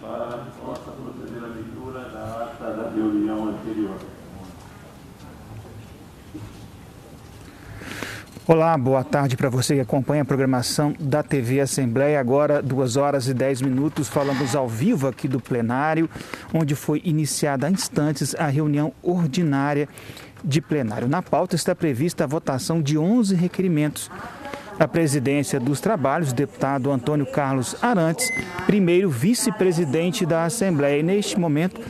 para a resposta proceder à leitura da ata da reunião anterior. Olá, boa tarde para você que acompanha a programação da TV Assembleia. Agora, duas horas e dez minutos, falamos ao vivo aqui do plenário, onde foi iniciada há instantes a reunião ordinária de plenário. Na pauta está prevista a votação de 11 requerimentos a presidência dos trabalhos, o deputado Antônio Carlos Arantes, primeiro vice-presidente da Assembleia. E neste momento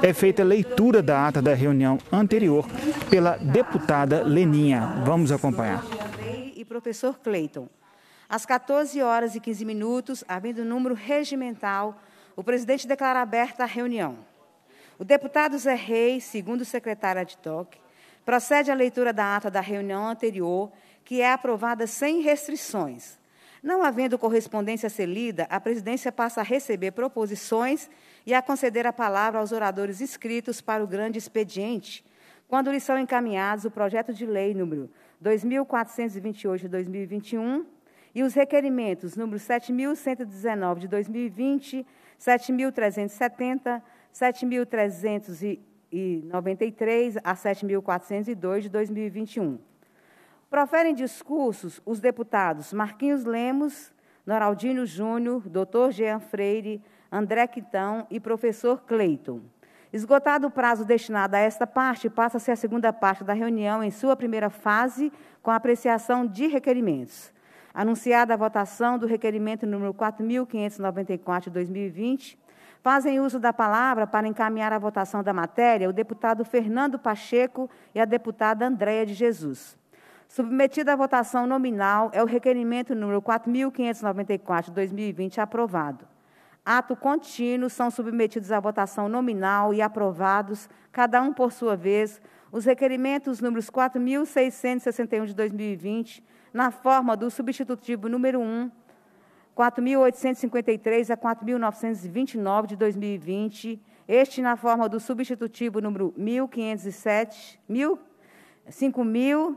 é feita leitura da ata da reunião anterior pela deputada Leninha. Vamos acompanhar. E professor Cleiton. Às 14 horas e 15 minutos, havendo número regimental, o presidente declara aberta a reunião. O deputado Zé Reis, segundo secretário de toque, procede à leitura da ata da reunião anterior, que é aprovada sem restrições. Não havendo correspondência selida, a presidência passa a receber proposições e a conceder a palavra aos oradores inscritos para o grande expediente, quando lhes são encaminhados o projeto de lei número 2428 de 2021 e os requerimentos número 7119 de 2020, 7370, 7393 a 7402 de 2021. Proferem discursos os deputados Marquinhos Lemos, Noraldino Júnior, doutor Jean Freire, André Quitão e professor Cleiton. Esgotado o prazo destinado a esta parte, passa-se a segunda parte da reunião em sua primeira fase, com apreciação de requerimentos. Anunciada a votação do requerimento número 4.594 de 2020, fazem uso da palavra para encaminhar a votação da matéria o deputado Fernando Pacheco e a deputada Andréia de Jesus. Submetido à votação nominal é o requerimento número 4.594, de 2020, aprovado. Ato contínuo são submetidos à votação nominal e aprovados, cada um por sua vez, os requerimentos números 4.661 de 2020, na forma do substitutivo número 1, 4.853 a 4.929 de 2020, este na forma do substitutivo número 1.507, 5.000,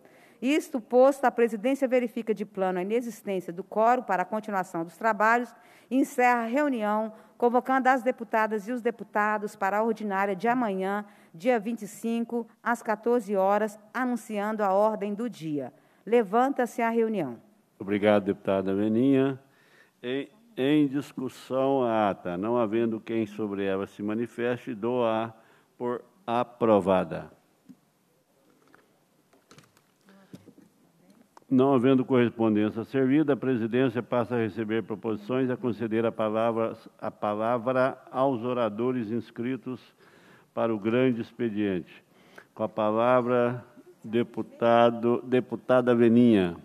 Isto posto, a presidência verifica de plano a inexistência do quórum para a continuação dos trabalhos e encerra a reunião, convocando as deputadas e os deputados para a ordinária de amanhã, dia 25, às 14 horas, anunciando a ordem do dia. Levanta-se a reunião. Obrigado, deputada Meninha. Em, em, discussão a ata, não havendo quem sobre ela se manifeste, dou a por aprovada. Não havendo correspondência servida, a presidência passa a receber proposições e a conceder a palavra, a palavra aos oradores inscritos para o grande expediente. Com a palavra, deputado, deputada Veninha.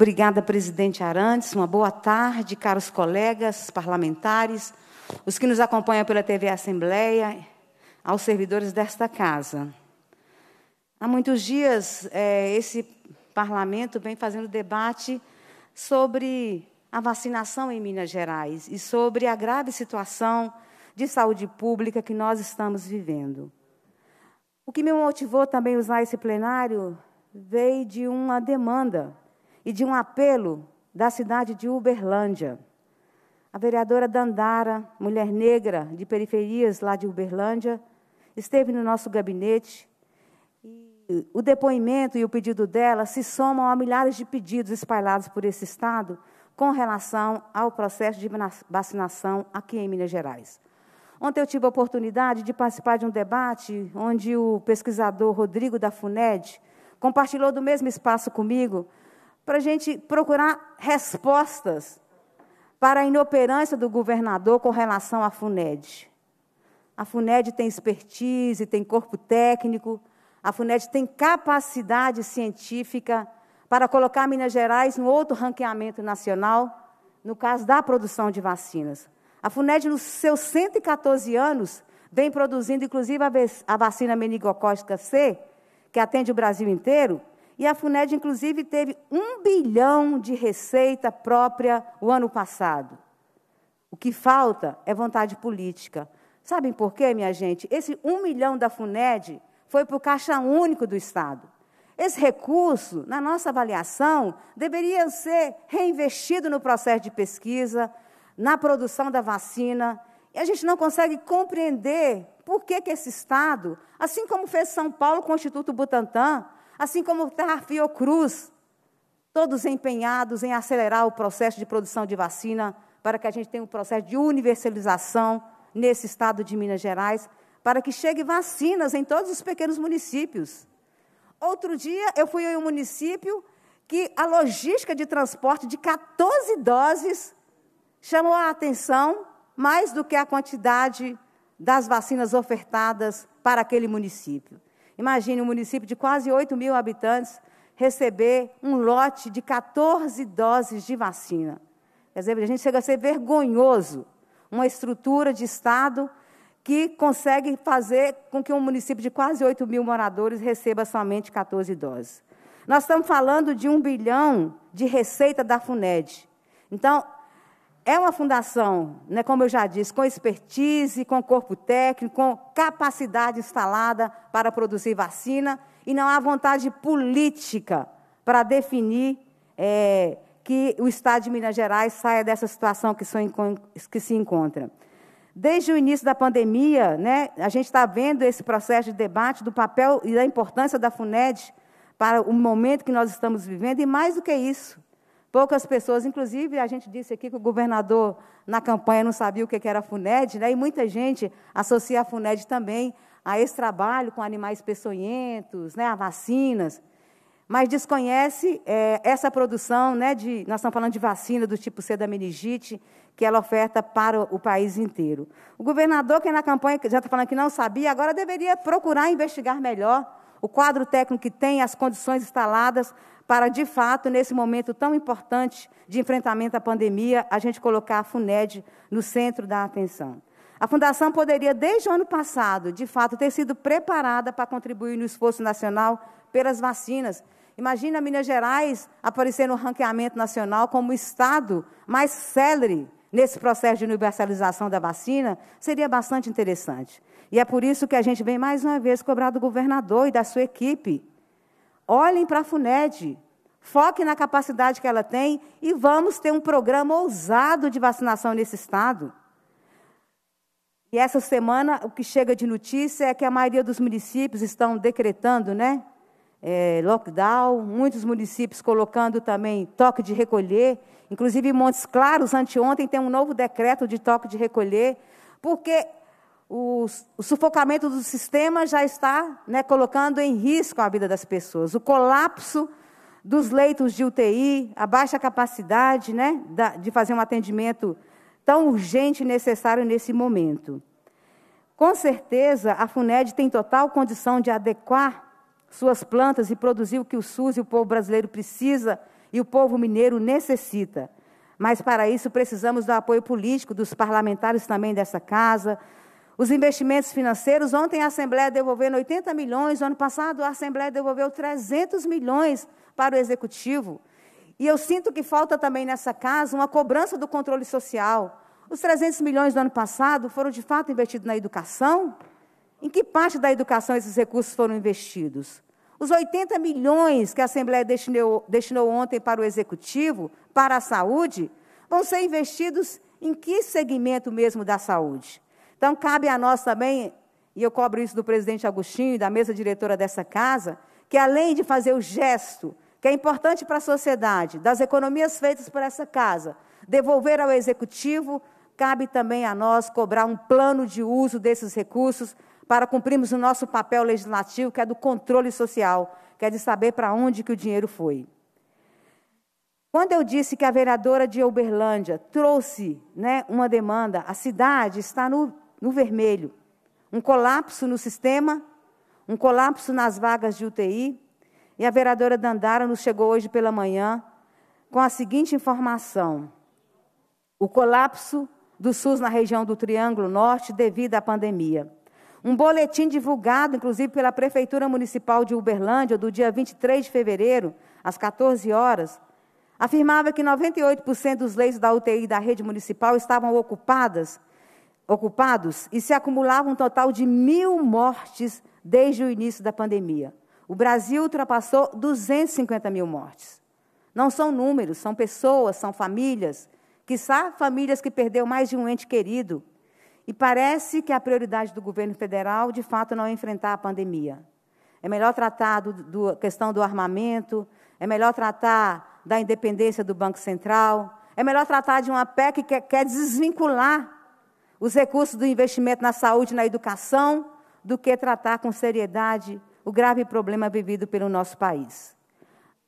Obrigada, presidente Arantes. Uma boa tarde, caros colegas parlamentares, os que nos acompanham pela TV Assembleia, aos servidores desta casa. Há muitos dias, é, esse parlamento vem fazendo debate sobre a vacinação em Minas Gerais e sobre a grave situação de saúde pública que nós estamos vivendo. O que me motivou também a usar esse plenário veio de uma demanda e de um apelo da cidade de Uberlândia. A vereadora Dandara, mulher negra de periferias lá de Uberlândia, esteve no nosso gabinete e o depoimento e o pedido dela se somam a milhares de pedidos espalhados por esse Estado com relação ao processo de vacinação aqui em Minas Gerais. Ontem eu tive a oportunidade de participar de um debate onde o pesquisador Rodrigo da FUNED compartilhou do mesmo espaço comigo para a gente procurar respostas para a inoperância do governador com relação à FUNED. A FUNED tem expertise, tem corpo técnico, a FUNED tem capacidade científica para colocar Minas Gerais no outro ranqueamento nacional, no caso da produção de vacinas. A FUNED, nos seus 114 anos, vem produzindo, inclusive, a vacina meningocócica C, que atende o Brasil inteiro, e a FUNED, inclusive, teve um bilhão de receita própria o ano passado. O que falta é vontade política. Sabem por quê, minha gente? Esse um milhão da FUNED foi para o Caixa Único do Estado. Esse recurso, na nossa avaliação, deveria ser reinvestido no processo de pesquisa, na produção da vacina. E a gente não consegue compreender por que, que esse Estado, assim como fez São Paulo com o Instituto Butantan, assim como está a Fiocruz, todos empenhados em acelerar o processo de produção de vacina, para que a gente tenha um processo de universalização nesse estado de Minas Gerais, para que chegue vacinas em todos os pequenos municípios. Outro dia, eu fui em um município que a logística de transporte de 14 doses chamou a atenção mais do que a quantidade das vacinas ofertadas para aquele município. Imagine um município de quase 8 mil habitantes receber um lote de 14 doses de vacina. Quer dizer, a gente chega a ser vergonhoso. Uma estrutura de Estado que consegue fazer com que um município de quase 8 mil moradores receba somente 14 doses. Nós estamos falando de um bilhão de receita da FUNED. Então, é uma fundação, né, como eu já disse, com expertise, com corpo técnico, com capacidade instalada para produzir vacina e não há vontade política para definir é, que o Estado de Minas Gerais saia dessa situação que, são, que se encontra. Desde o início da pandemia, né, a gente está vendo esse processo de debate do papel e da importância da FUNED para o momento que nós estamos vivendo, e mais do que isso, Poucas pessoas, inclusive a gente disse aqui que o governador na campanha não sabia o que era a FUNED, né? e muita gente associa a FUNED também a esse trabalho com animais peçonhentos, né? a vacinas, mas desconhece é, essa produção, né? de, nós estamos falando de vacina do tipo C da meningite, que ela é oferta para o país inteiro. O governador, que é na campanha já está falando que não sabia, agora deveria procurar investigar melhor o quadro técnico que tem, as condições instaladas para, de fato, nesse momento tão importante de enfrentamento à pandemia, a gente colocar a FUNED no centro da atenção. A Fundação poderia, desde o ano passado, de fato, ter sido preparada para contribuir no esforço nacional pelas vacinas. Imagina Minas Gerais aparecer no ranqueamento nacional como o estado mais célere nesse processo de universalização da vacina, seria bastante interessante. E é por isso que a gente vem mais uma vez cobrar do governador e da sua equipe olhem para a FUNED, foquem na capacidade que ela tem e vamos ter um programa ousado de vacinação nesse estado. E essa semana, o que chega de notícia é que a maioria dos municípios estão decretando, né? É, lockdown, muitos municípios colocando também toque de recolher. Inclusive, Montes Claros, anteontem, tem um novo decreto de toque de recolher, porque o, o, sufocamento do sistema já está né, colocando em risco a vida das pessoas. O colapso dos leitos de UTI, a baixa capacidade né, da, de fazer um atendimento tão urgente e necessário nesse momento. Com certeza, a FUNED tem total condição de adequar suas plantas e produzir o que o SUS e o povo brasileiro precisa e o povo mineiro necessita. Mas, para isso, precisamos do apoio político dos parlamentares também dessa casa, os investimentos financeiros, ontem a Assembleia devolveu 80 milhões, ano passado a Assembleia devolveu 300 milhões para o Executivo. E eu sinto que falta também nessa casa uma cobrança do controle social. Os 300 milhões do ano passado foram de fato investidos na educação? Em que parte da educação esses recursos foram investidos? Os 80 milhões que a Assembleia destinou, destinou ontem para o Executivo, para a saúde, vão ser investidos em que segmento mesmo da saúde? Então, cabe a nós também, e eu cobro isso do presidente Agostinho e da mesa diretora dessa casa, que além de fazer o gesto, que é importante para a sociedade, das economias feitas por essa casa, devolver ao executivo, cabe também a nós cobrar um plano de uso desses recursos para cumprirmos o nosso papel legislativo, que é do controle social, que é de saber para onde que o dinheiro foi. Quando eu disse que a vereadora de Uberlândia trouxe né, uma demanda, a cidade está no, no vermelho. Um colapso no sistema, um colapso nas vagas de UTI. E a vereadora Dandara nos chegou hoje pela manhã com a seguinte informação: o colapso do SUS na região do Triângulo Norte devido à pandemia. Um boletim divulgado, inclusive, pela Prefeitura Municipal de Uberlândia, do dia 23 de fevereiro, às 14 horas, afirmava que 98% dos leitos da UTI da rede municipal estavam ocupadas ocupados e se acumulava um total de mil mortes desde o início da pandemia. O Brasil ultrapassou 250 mil mortes. Não são números, são pessoas, são famílias, quiçá famílias que perdeu mais de um ente querido. E parece que a prioridade do governo federal, de fato, não é enfrentar a pandemia. É melhor tratar da questão do armamento, é melhor tratar da independência do Banco Central, é melhor tratar de uma PEC que quer desvincular os recursos do investimento na saúde e na educação do que tratar com seriedade o grave problema vivido pelo nosso país.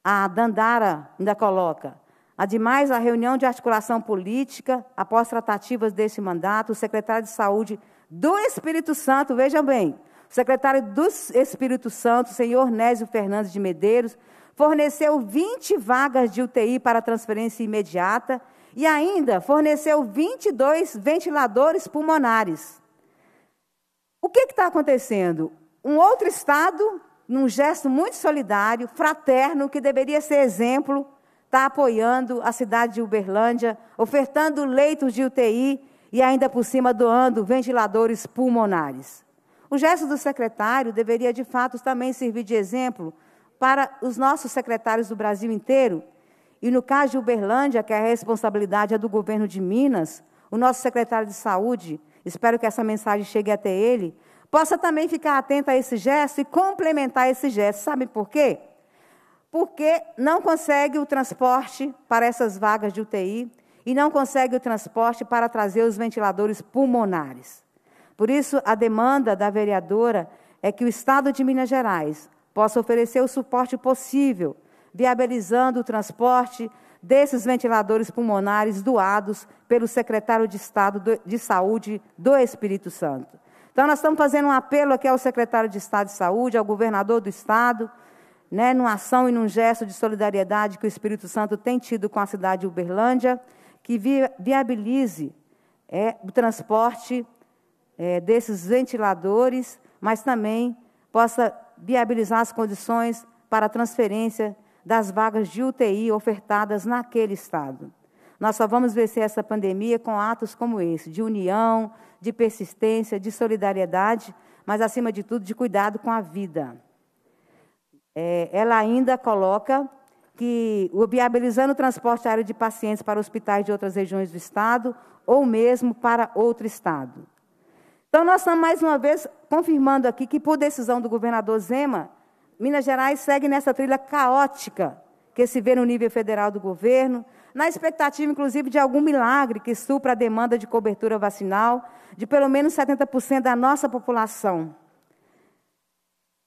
A Dandara ainda coloca: Ademais, a reunião de articulação política, após tratativas desse mandato, o secretário de Saúde do Espírito Santo, vejam bem, o secretário do Espírito Santo, senhor Nésio Fernandes de Medeiros, forneceu 20 vagas de UTI para transferência imediata e ainda forneceu 22 ventiladores pulmonares. O que está acontecendo? Um outro Estado, num gesto muito solidário, fraterno, que deveria ser exemplo, está apoiando a cidade de Uberlândia, ofertando leitos de UTI e ainda por cima doando ventiladores pulmonares. O gesto do secretário deveria, de fato, também servir de exemplo para os nossos secretários do Brasil inteiro e no caso de Uberlândia, que é a responsabilidade é do governo de Minas, o nosso secretário de Saúde, espero que essa mensagem chegue até ele, possa também ficar atento a esse gesto e complementar esse gesto. Sabe por quê? Porque não consegue o transporte para essas vagas de UTI e não consegue o transporte para trazer os ventiladores pulmonares. Por isso, a demanda da vereadora é que o Estado de Minas Gerais possa oferecer o suporte possível viabilizando o transporte desses ventiladores pulmonares doados pelo secretário de Estado de Saúde do Espírito Santo. Então, nós estamos fazendo um apelo aqui ao secretário de Estado de Saúde, ao governador do Estado, né, numa ação e num gesto de solidariedade que o Espírito Santo tem tido com a cidade de Uberlândia, que viabilize é, o transporte é, desses ventiladores, mas também possa viabilizar as condições para a transferência das vagas de UTI ofertadas naquele estado. Nós só vamos vencer essa pandemia com atos como esse, de união, de persistência, de solidariedade, mas, acima de tudo, de cuidado com a vida. É, ela ainda coloca que, viabilizando o transporte aéreo de pacientes para hospitais de outras regiões do estado ou mesmo para outro estado. Então, nós estamos mais uma vez confirmando aqui que, por decisão do governador Zema, Minas Gerais segue nessa trilha caótica que se vê no nível federal do governo, na expectativa, inclusive, de algum milagre que supra a demanda de cobertura vacinal de pelo menos 70% da nossa população.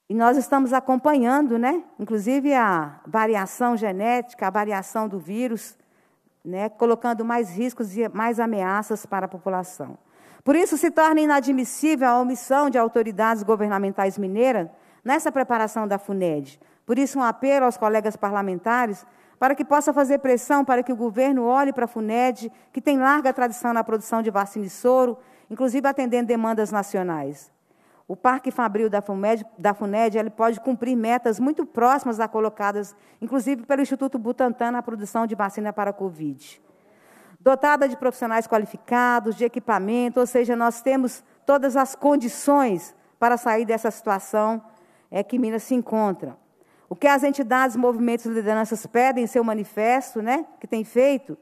E nós estamos acompanhando, né, inclusive, a variação genética, a variação do vírus, né, colocando mais riscos e mais ameaças para a população. Por isso, se torna inadmissível a omissão de autoridades governamentais mineiras nessa preparação da FUNED. Por isso, um apelo aos colegas parlamentares para que possa fazer pressão para que o governo olhe para a FUNED, que tem larga tradição na produção de vacina e soro, inclusive atendendo demandas nacionais. O Parque Fabril da FUNED, da FUNED ele pode cumprir metas muito próximas a colocadas, inclusive pelo Instituto Butantan, na produção de vacina para a Covid. Dotada de profissionais qualificados, de equipamento, ou seja, nós temos todas as condições para sair dessa situação é que Minas se encontra. O que as entidades, movimentos e lideranças pedem em seu manifesto, né, que tem feito,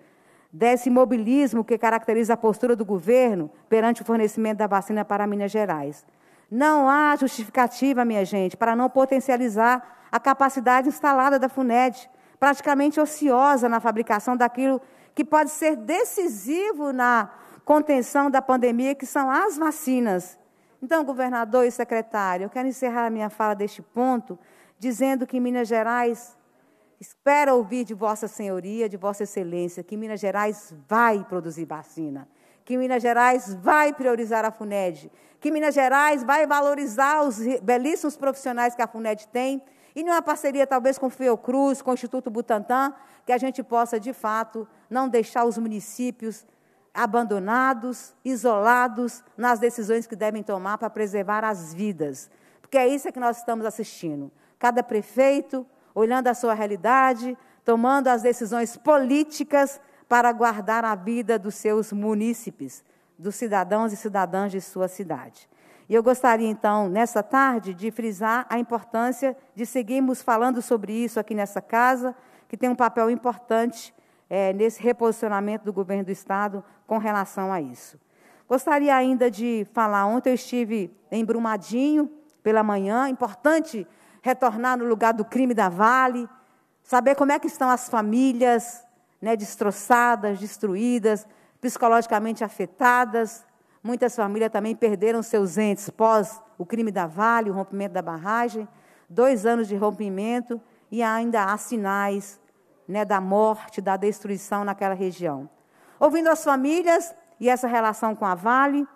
desse imobilismo que caracteriza a postura do governo perante o fornecimento da vacina para Minas Gerais. Não há justificativa, minha gente, para não potencializar a capacidade instalada da FUNED, praticamente ociosa na fabricação daquilo que pode ser decisivo na contenção da pandemia, que são as vacinas. Então, governador e secretário, eu quero encerrar a minha fala deste ponto, dizendo que Minas Gerais espera ouvir de Vossa Senhoria, de Vossa Excelência, que Minas Gerais vai produzir vacina, que Minas Gerais vai priorizar a FUNED, que Minas Gerais vai valorizar os belíssimos profissionais que a FUNED tem e numa parceria talvez com o Fiocruz, com o Instituto Butantan, que a gente possa, de fato, não deixar os municípios abandonados, isolados nas decisões que devem tomar para preservar as vidas. Porque é isso que nós estamos assistindo. Cada prefeito olhando a sua realidade, tomando as decisões políticas para guardar a vida dos seus munícipes, dos cidadãos e cidadãs de sua cidade. E eu gostaria, então, nessa tarde, de frisar a importância de seguirmos falando sobre isso aqui nessa casa, que tem um papel importante é, nesse reposicionamento do governo do Estado com relação a isso. Gostaria ainda de falar, ontem eu estive em Brumadinho pela manhã, importante retornar no lugar do crime da Vale, saber como é que estão as famílias né, destroçadas, destruídas, psicologicamente afetadas. Muitas famílias também perderam seus entes pós o crime da Vale, o rompimento da barragem, dois anos de rompimento e ainda há sinais né, da morte, da destruição naquela região. Ouvindo as famílias e essa relação com a Vale,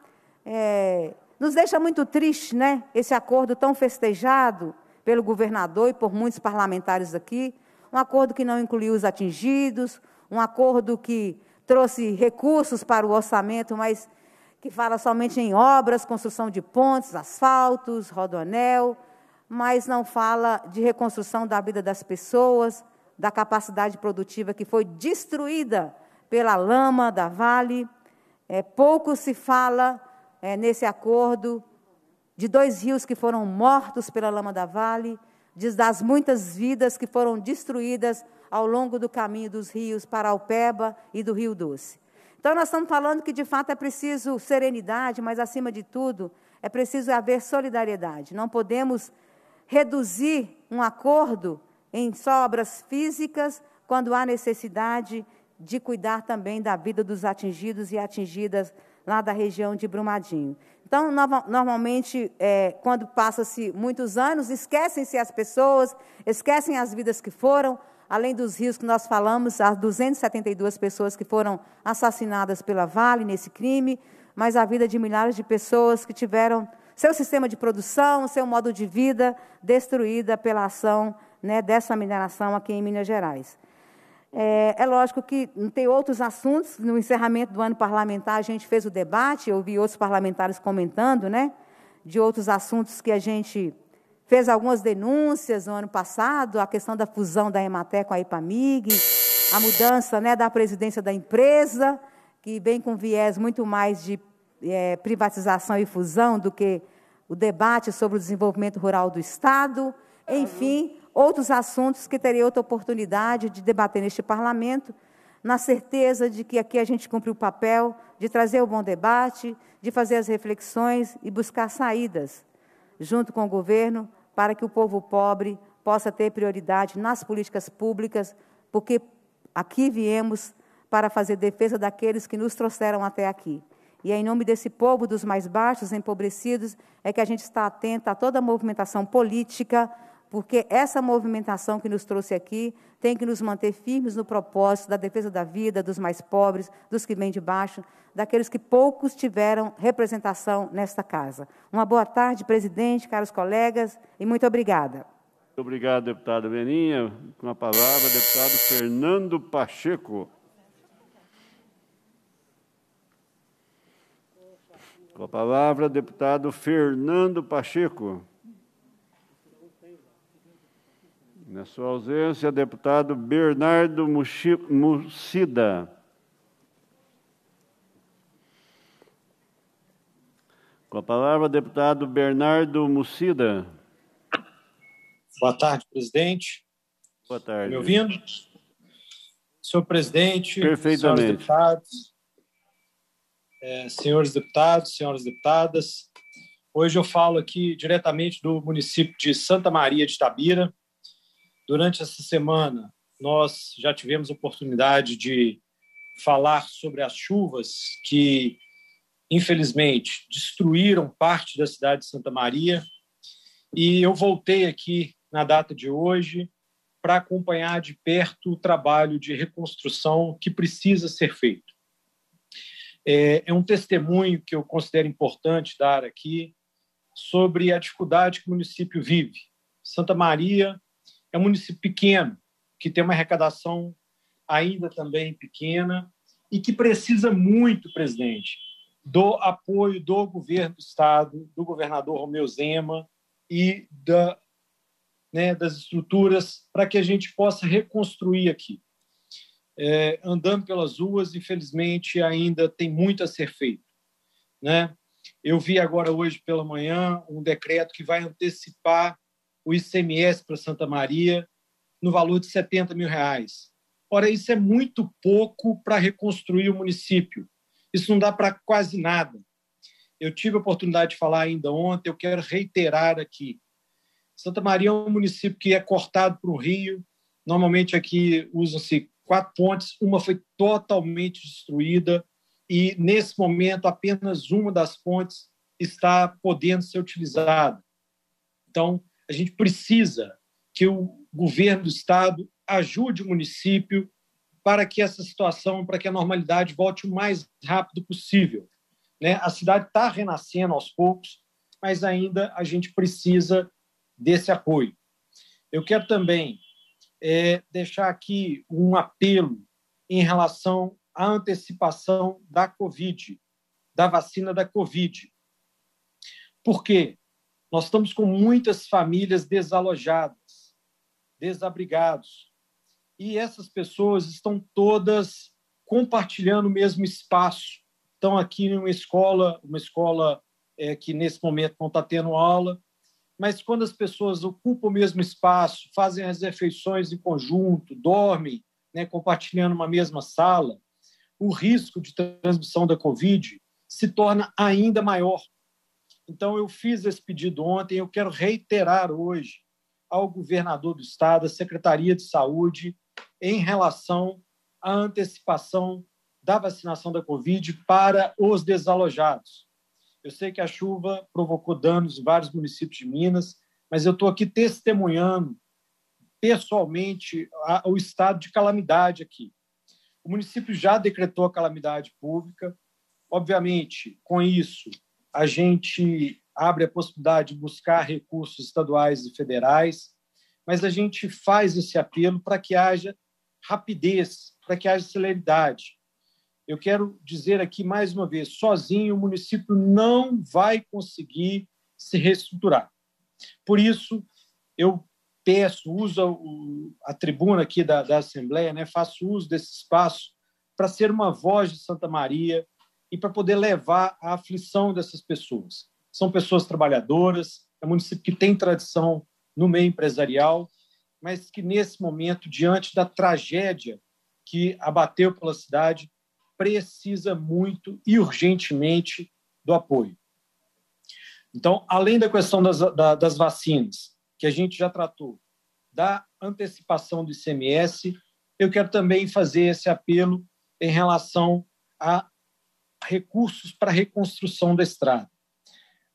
é, nos deixa muito triste, né? Esse acordo tão festejado pelo governador e por muitos parlamentares aqui, um acordo que não incluiu os atingidos, um acordo que trouxe recursos para o orçamento, mas que fala somente em obras, construção de pontes, asfaltos, rodoanel, mas não fala de reconstrução da vida das pessoas, da capacidade produtiva que foi destruída pela lama da Vale. É, pouco se fala é, nesse acordo de dois rios que foram mortos pela lama da Vale, das muitas vidas que foram destruídas ao longo do caminho dos rios Paraupeba e do Rio Doce. Então, nós estamos falando que, de fato, é preciso serenidade, mas, acima de tudo, é preciso haver solidariedade. Não podemos reduzir um acordo em sobras físicas, quando há necessidade de cuidar também da vida dos atingidos e atingidas lá da região de Brumadinho. Então, normalmente, é, quando passam-se muitos anos, esquecem-se as pessoas, esquecem as vidas que foram, além dos rios que nós falamos, as 272 pessoas que foram assassinadas pela Vale nesse crime, mas a vida de milhares de pessoas que tiveram seu sistema de produção, seu modo de vida destruída pela ação né, dessa mineração aqui em Minas Gerais. É, é, lógico que tem outros assuntos. No encerramento do ano parlamentar, a gente fez o debate, eu vi outros parlamentares comentando, né, de outros assuntos que a gente fez algumas denúncias no ano passado, a questão da fusão da Ematé com a Ipamig, a mudança né, da presidência da empresa, que vem com viés muito mais de é, privatização e fusão do que o debate sobre o desenvolvimento rural do Estado. Enfim, outros assuntos que terei outra oportunidade de debater neste parlamento, na certeza de que aqui a gente cumpre o papel de trazer o bom debate, de fazer as reflexões e buscar saídas, junto com o governo, para que o povo pobre possa ter prioridade nas políticas públicas, porque aqui viemos para fazer defesa daqueles que nos trouxeram até aqui. E é em nome desse povo dos mais baixos, empobrecidos, é que a gente está atento a toda a movimentação política porque essa movimentação que nos trouxe aqui tem que nos manter firmes no propósito da defesa da vida, dos mais pobres, dos que vêm de baixo, daqueles que poucos tiveram representação nesta casa. Uma boa tarde, presidente, caros colegas, e muito obrigada. Muito obrigado, deputada Beninha. Com a palavra, deputado Fernando Pacheco. Com a palavra, deputado Fernando Pacheco. Na sua ausência, deputado Bernardo Mucida. Com a palavra, deputado Bernardo Mucida. Boa tarde, presidente. Boa tá tarde. me ouvindo? Senhor presidente, senhores deputados, é, senhores deputados, senhoras deputadas, hoje eu falo aqui diretamente do município de Santa Maria de Tabira, Durante essa semana, nós já tivemos oportunidade de falar sobre as chuvas que, infelizmente, destruíram parte da cidade de Santa Maria. E eu voltei aqui na data de hoje para acompanhar de perto o trabalho de reconstrução que precisa ser feito. É, é um testemunho que eu considero importante dar aqui sobre a dificuldade que o município vive. Santa Maria é um município pequeno, que tem uma arrecadação ainda também pequena e que precisa muito, presidente, do apoio do governo do Estado, do governador Romeu Zema e da, né, das estruturas para que a gente possa reconstruir aqui. É, andando pelas ruas, infelizmente, ainda tem muito a ser feito. Né? Eu vi agora hoje pela manhã um decreto que vai antecipar o ICMS para Santa Maria, no valor de 70 mil reais. Ora, isso é muito pouco para reconstruir o município. Isso não dá para quase nada. Eu tive a oportunidade de falar ainda ontem, eu quero reiterar aqui. Santa Maria é um município que é cortado para o rio. Normalmente aqui usam-se quatro pontes, uma foi totalmente destruída e, nesse momento, apenas uma das pontes está podendo ser utilizada. Então, a gente precisa que o governo do estado ajude o município para que essa situação, para que a normalidade volte o mais rápido possível. Né? A cidade está renascendo aos poucos, mas ainda a gente precisa desse apoio. Eu quero também é, deixar aqui um apelo em relação à antecipação da Covid, da vacina da Covid. Por quê? Nós estamos com muitas famílias desalojadas, desabrigados. E essas pessoas estão todas compartilhando o mesmo espaço. Estão aqui em uma escola, uma escola é, que nesse momento não está tendo aula, mas quando as pessoas ocupam o mesmo espaço, fazem as refeições em conjunto, dormem, né, compartilhando uma mesma sala, o risco de transmissão da Covid se torna ainda maior, então, eu fiz esse pedido ontem, eu quero reiterar hoje ao governador do estado, à Secretaria de Saúde, em relação à antecipação da vacinação da Covid para os desalojados. Eu sei que a chuva provocou danos em vários municípios de Minas, mas eu estou aqui testemunhando pessoalmente o estado de calamidade aqui. O município já decretou a calamidade pública. Obviamente, com isso, a gente abre a possibilidade de buscar recursos estaduais e federais, mas a gente faz esse apelo para que haja rapidez, para que haja celeridade. Eu quero dizer aqui mais uma vez: sozinho o município não vai conseguir se reestruturar. Por isso, eu peço, uso a tribuna aqui da, da Assembleia, né, faço uso desse espaço para ser uma voz de Santa Maria, e para poder levar a aflição dessas pessoas. São pessoas trabalhadoras, é um município que tem tradição no meio empresarial, mas que nesse momento, diante da tragédia que abateu pela cidade, precisa muito e urgentemente do apoio. Então, além da questão das, das vacinas, que a gente já tratou, da antecipação do ICMS, eu quero também fazer esse apelo em relação à recursos para a reconstrução da estrada,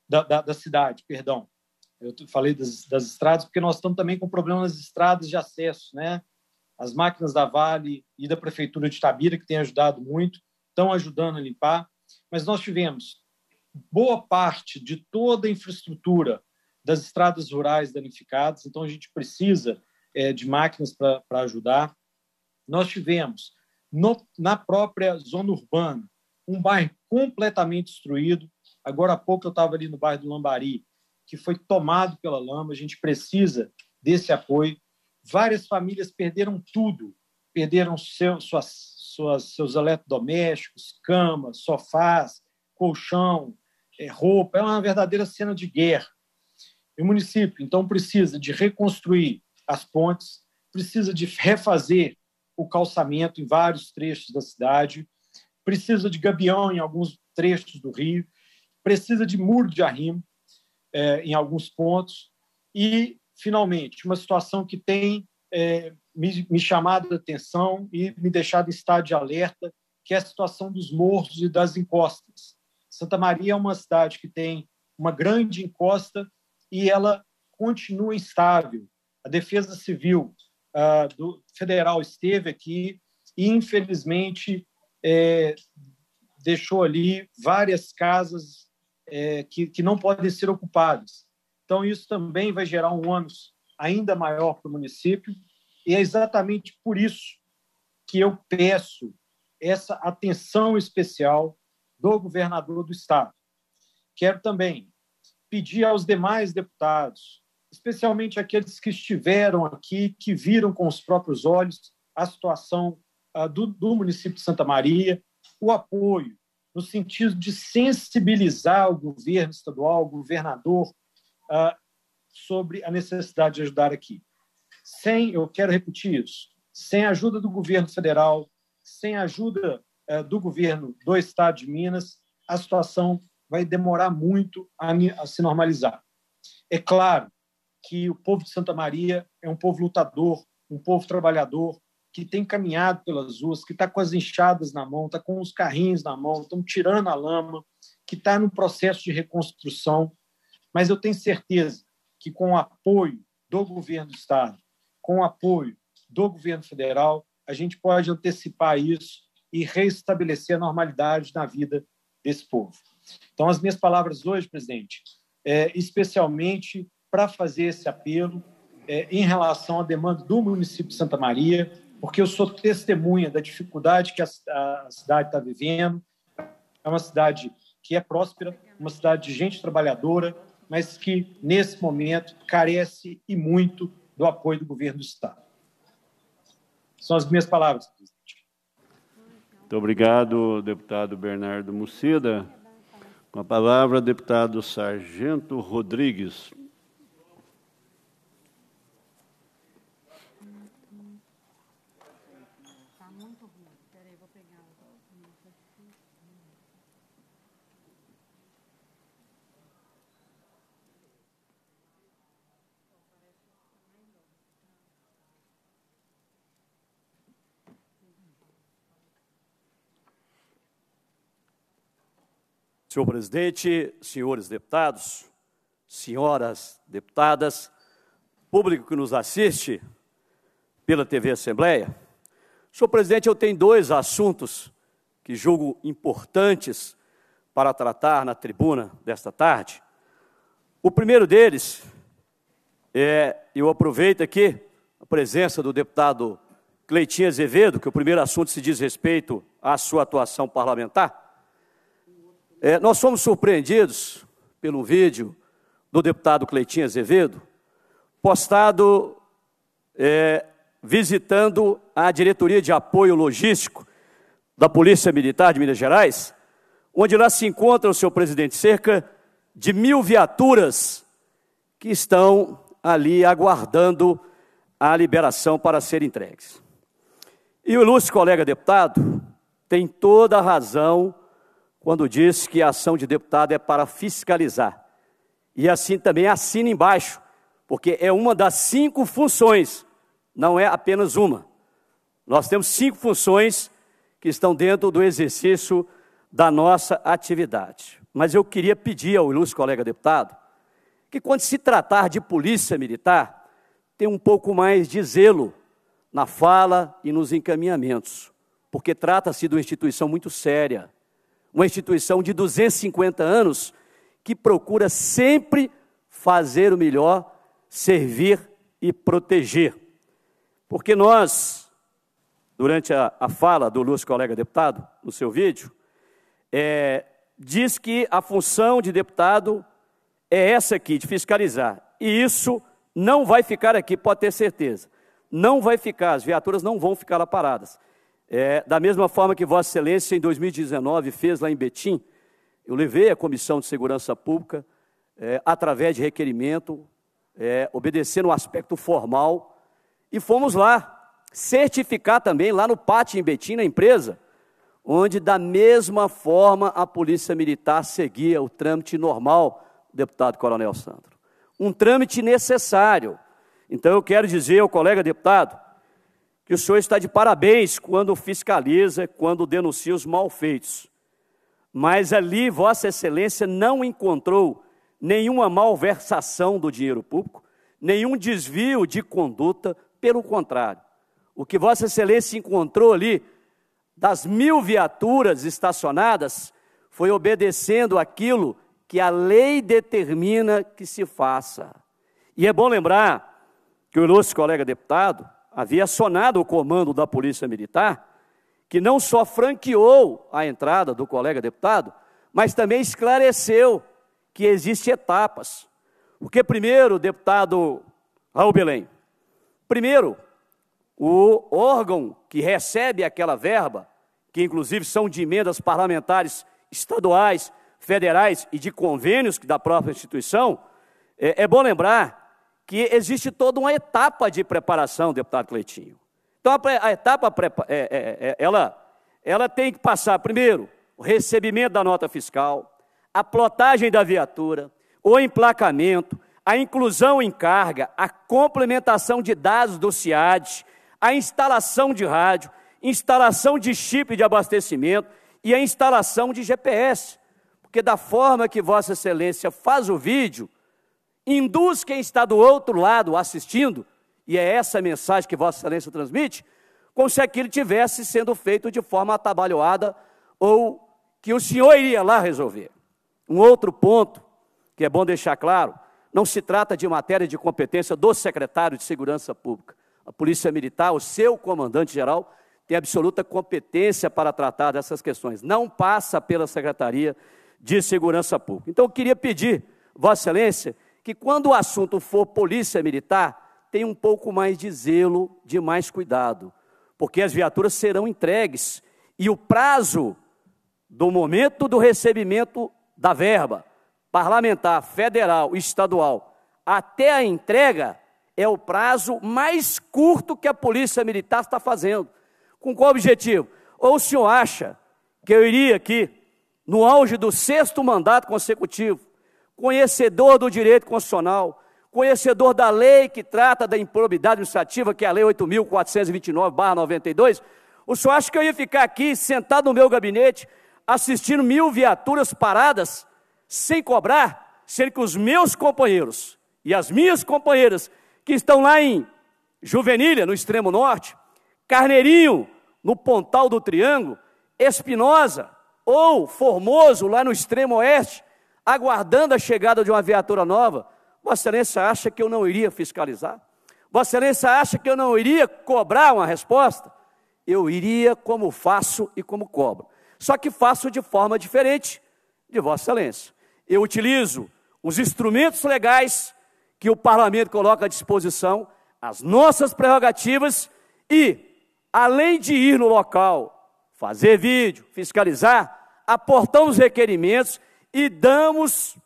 da, da, da, cidade, perdão. Eu falei das, das estradas porque nós estamos também com problemas nas estradas de acesso, né? As máquinas da Vale e da Prefeitura de Tabira, que têm ajudado muito, estão ajudando a limpar, mas nós tivemos boa parte de toda a infraestrutura das estradas rurais danificadas, então a gente precisa é, de máquinas para ajudar. Nós tivemos, no, na própria zona urbana, um bairro completamente destruído. Agora há pouco eu estava ali no bairro do Lambari, que foi tomado pela lama. A gente precisa desse apoio. Várias famílias perderam tudo, perderam seu, suas, suas, seus eletrodomésticos, camas, sofás, colchão, é, roupa. É uma verdadeira cena de guerra. E o município, então, precisa de reconstruir as pontes, precisa de refazer o calçamento em vários trechos da cidade, precisa de gabião em alguns trechos do rio, precisa de muro de arrimo é, em alguns pontos e, finalmente, uma situação que tem é, me, me chamado a atenção e me deixado em estado de alerta, que é a situação dos morros e das encostas. Santa Maria é uma cidade que tem uma grande encosta e ela continua instável. A Defesa Civil uh, do Federal esteve aqui e, infelizmente, é, deixou ali várias casas é, que, que não podem ser ocupadas. Então, isso também vai gerar um ônus ainda maior para o município, e é exatamente por isso que eu peço essa atenção especial do governador do Estado. Quero também pedir aos demais deputados, especialmente aqueles que estiveram aqui, que viram com os próprios olhos a situação do, do município de Santa Maria, o apoio no sentido de sensibilizar o governo estadual, o governador, sobre a necessidade de ajudar aqui. Sem, eu quero repetir isso, sem a ajuda do governo federal, sem a ajuda é, do governo do estado de Minas, a situação vai demorar muito a se normalizar. É claro que o povo de Santa Maria é um povo lutador, um povo trabalhador, que tem caminhado pelas ruas, que está com as enxadas na mão, está com os carrinhos na mão, estão tirando a lama, que está no processo de reconstrução. Mas eu tenho certeza que, com o apoio do governo do Estado, com o apoio do governo federal, a gente pode antecipar isso e restabelecer a normalidade na vida desse povo. Então, as minhas palavras hoje, presidente, é, especialmente para fazer esse apelo é, em relação à demanda do município de Santa Maria, porque eu sou testemunha da dificuldade que a, a cidade está vivendo. É uma cidade que é próspera, uma cidade de gente trabalhadora, mas que, nesse momento, carece e muito do apoio do governo do Estado. São as minhas palavras, presidente. Muito obrigado, deputado Bernardo Mucida. Com a palavra, deputado Sargento Rodrigues. Senhor presidente, senhores deputados, senhoras deputadas, público que nos assiste pela TV Assembleia, senhor presidente, eu tenho dois assuntos que julgo importantes para tratar na tribuna desta tarde. O primeiro deles é, eu aproveito aqui a presença do deputado Cleitinho Azevedo, que o primeiro assunto se diz respeito à sua atuação parlamentar. É, nós fomos surpreendidos pelo vídeo do deputado Cleitinho Azevedo, postado é, visitando a diretoria de apoio logístico da Polícia Militar de Minas Gerais, onde lá se encontram, senhor presidente, cerca de mil viaturas que estão ali aguardando a liberação para serem entregues. E o ilustre colega deputado tem toda a razão quando diz que a ação de deputado é para fiscalizar. E assim também assina embaixo, porque é uma das cinco funções, não é apenas uma. Nós temos cinco funções que estão dentro do exercício da nossa atividade. Mas eu queria pedir ao ilustre colega deputado que, quando se tratar de polícia militar, tenha um pouco mais de zelo na fala e nos encaminhamentos, porque trata-se de uma instituição muito séria uma instituição de 250 anos que procura sempre fazer o melhor, servir e proteger. Porque nós, durante a, a fala do Lúcio Colega Deputado, no seu vídeo, é, diz que a função de deputado é essa aqui, de fiscalizar. E isso não vai ficar aqui, pode ter certeza. Não vai ficar, as viaturas não vão ficar lá paradas. É, da mesma forma que Vossa Excelência, em 2019, fez lá em Betim, eu levei a Comissão de Segurança Pública, é, através de requerimento, é, obedecendo o um aspecto formal, e fomos lá certificar também, lá no pátio em Betim, na empresa, onde, da mesma forma, a Polícia Militar seguia o trâmite normal, deputado Coronel Sandro. Um trâmite necessário. Então, eu quero dizer ao colega deputado que o senhor está de parabéns quando fiscaliza, quando denuncia os malfeitos. Mas ali, Vossa Excelência não encontrou nenhuma malversação do dinheiro público, nenhum desvio de conduta, pelo contrário. O que Vossa Excelência encontrou ali, das mil viaturas estacionadas, foi obedecendo aquilo que a lei determina que se faça. E é bom lembrar que o nosso colega deputado, havia acionado o comando da Polícia Militar, que não só franqueou a entrada do colega deputado, mas também esclareceu que existem etapas. Porque, primeiro, deputado Raul Belém, primeiro, o órgão que recebe aquela verba, que inclusive são de emendas parlamentares estaduais, federais e de convênios da própria instituição, é, é bom lembrar que existe toda uma etapa de preparação, deputado Cleitinho. Então, a, a etapa, é, é, é, ela, ela tem que passar, primeiro, o recebimento da nota fiscal, a plotagem da viatura, o emplacamento, a inclusão em carga, a complementação de dados do CIAD, a instalação de rádio, instalação de chip de abastecimento e a instalação de GPS. Porque da forma que Vossa Excelência faz o vídeo, Induz quem está do outro lado assistindo, e é essa a mensagem que Vossa Excelência transmite, como se aquilo tivesse sendo feito de forma atabalhoada ou que o senhor iria lá resolver. Um outro ponto que é bom deixar claro: não se trata de matéria de competência do secretário de Segurança Pública. A Polícia Militar, o seu comandante-geral, tem absoluta competência para tratar dessas questões, não passa pela Secretaria de Segurança Pública. Então, eu queria pedir, Vossa Excelência, que quando o assunto for polícia militar, tem um pouco mais de zelo, de mais cuidado, porque as viaturas serão entregues e o prazo do momento do recebimento da verba parlamentar, federal, estadual, até a entrega é o prazo mais curto que a Polícia Militar está fazendo. Com qual objetivo? Ou o senhor acha que eu iria aqui, no auge do sexto mandato consecutivo, conhecedor do direito constitucional, conhecedor da lei que trata da improbidade administrativa, que é a Lei 8.429-92, o senhor acha que eu ia ficar aqui sentado no meu gabinete assistindo mil viaturas paradas sem cobrar, sendo que os meus companheiros e as minhas companheiras que estão lá em Juvenília, no extremo norte, Carneirinho, no Pontal do Triângulo, Espinosa ou Formoso, lá no extremo oeste, aguardando a chegada de uma viatura nova, Vossa Excelência acha que eu não iria fiscalizar? Vossa Excelência acha que eu não iria cobrar uma resposta? Eu iria como faço e como cobro. Só que faço de forma diferente de Vossa Excelência. Eu utilizo os instrumentos legais que o parlamento coloca à disposição, as nossas prerrogativas e, além de ir no local, fazer vídeo, fiscalizar, aportamos requerimentos e damos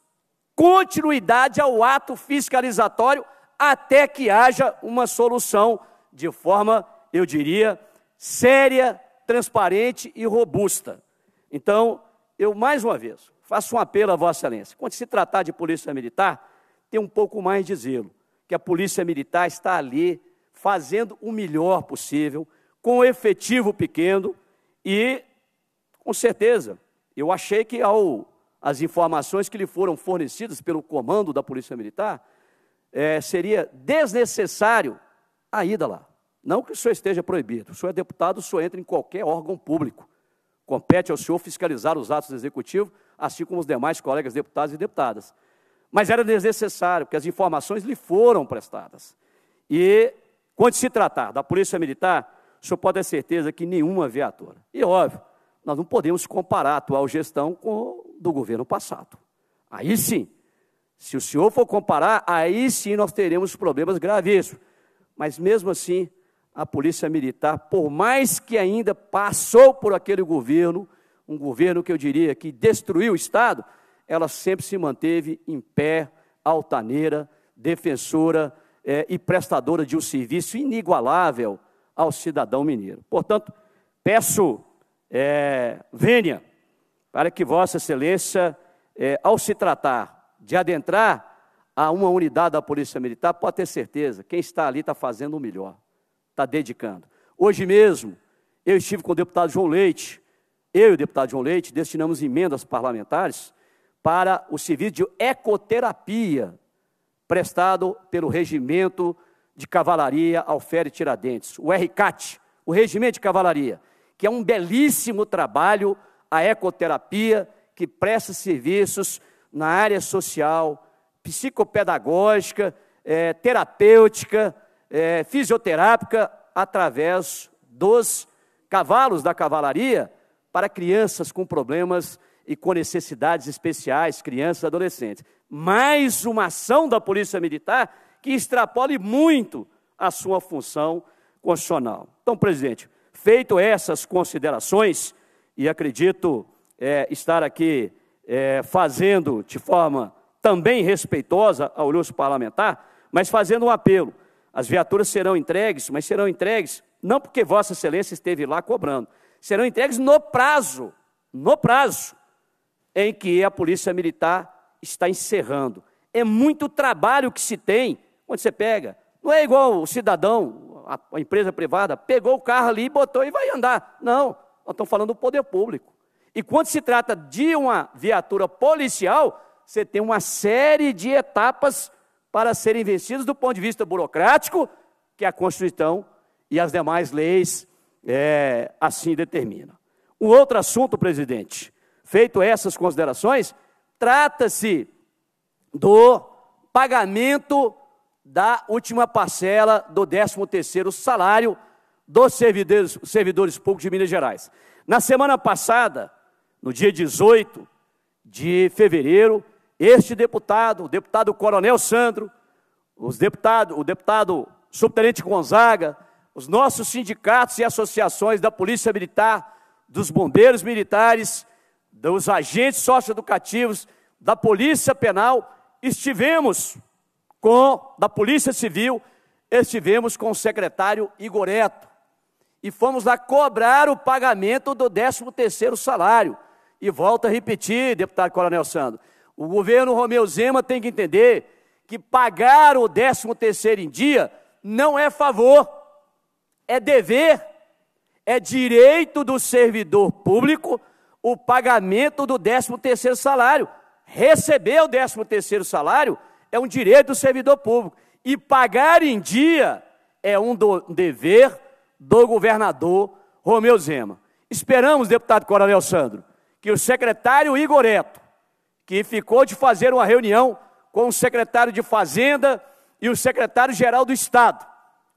continuidade ao ato fiscalizatório até que haja uma solução de forma, eu diria, séria, transparente e robusta. Então, eu mais uma vez faço um apelo à Vossa Excelência. Quando se tratar de polícia militar, tem um pouco mais de zelo, que a polícia militar está ali fazendo o melhor possível, com o efetivo pequeno e, com certeza, eu achei que ao as informações que lhe foram fornecidas pelo comando da Polícia Militar, é, seria desnecessário a ida lá. Não que o senhor esteja proibido, o senhor é deputado, o senhor entra em qualquer órgão público. Compete ao senhor fiscalizar os atos do executivo, assim como os demais colegas deputados e deputadas. Mas era desnecessário, porque as informações lhe foram prestadas. E, quando se tratar da Polícia Militar, o senhor pode ter certeza que nenhuma viatura. E, óbvio, nós não podemos comparar a atual gestão com do governo passado. Aí sim, se o senhor for comparar, aí sim nós teremos problemas gravíssimos. Mas mesmo assim, a polícia militar, por mais que ainda passou por aquele governo, um governo que eu diria que destruiu o Estado, ela sempre se manteve em pé, altaneira, defensora é, e prestadora de um serviço inigualável ao cidadão mineiro. Portanto, peço é, vênia para que Vossa Excelência, eh, ao se tratar de adentrar a uma unidade da Polícia Militar, pode ter certeza, quem está ali está fazendo o melhor, está dedicando. Hoje mesmo, eu estive com o deputado João Leite, eu e o deputado João Leite destinamos emendas parlamentares para o serviço de ecoterapia prestado pelo Regimento de Cavalaria Alfere Tiradentes, o RCAT, o Regimento de Cavalaria, que é um belíssimo trabalho a ecoterapia, que presta serviços na área social, psicopedagógica, é, terapêutica, é, fisioterápica, através dos cavalos da cavalaria para crianças com problemas e com necessidades especiais, crianças e adolescentes. Mais uma ação da Polícia Militar que extrapole muito a sua função constitucional. Então, presidente, feito essas considerações, e acredito é, estar aqui é, fazendo de forma também respeitosa ao luxo parlamentar, mas fazendo um apelo. As viaturas serão entregues, mas serão entregues não porque Vossa Excelência esteve lá cobrando, serão entregues no prazo, no prazo em que a Polícia Militar está encerrando. É muito trabalho que se tem quando você pega. Não é igual o cidadão, a, empresa privada, pegou o carro ali, botou e vai andar. Não. Nós estamos falando do poder público. E quando se trata de uma viatura policial, você tem uma série de etapas para serem vencidas do ponto de vista burocrático, que a Constituição e as demais leis é, assim determinam. Um outro assunto, presidente, feito essas considerações, trata-se do pagamento da última parcela do 13 salário dos servidores, servidores públicos de Minas Gerais. Na semana passada, no dia 18 de fevereiro, este deputado, o deputado Coronel Sandro, os deputado, o deputado Subtenente Gonzaga, os nossos sindicatos e associações da Polícia Militar, dos bombeiros militares, dos agentes socioeducativos, da Polícia Penal, estivemos com, da Polícia Civil, estivemos com o secretário Igoreto, e fomos lá cobrar o pagamento do 13 terceiro salário. E volto a repetir, deputado Coronel Sandro, o governo Romeu Zema tem que entender que pagar o 13 terceiro em dia não é favor, é dever, é direito do servidor público o pagamento do 13 terceiro salário. Receber o 13 terceiro salário é um direito do servidor público. E pagar em dia é um dever do governador Romeu Zema. Esperamos, deputado Coronel Sandro, que o secretário Igor Eto, que ficou de fazer uma reunião com o secretário de Fazenda e o secretário-geral do Estado,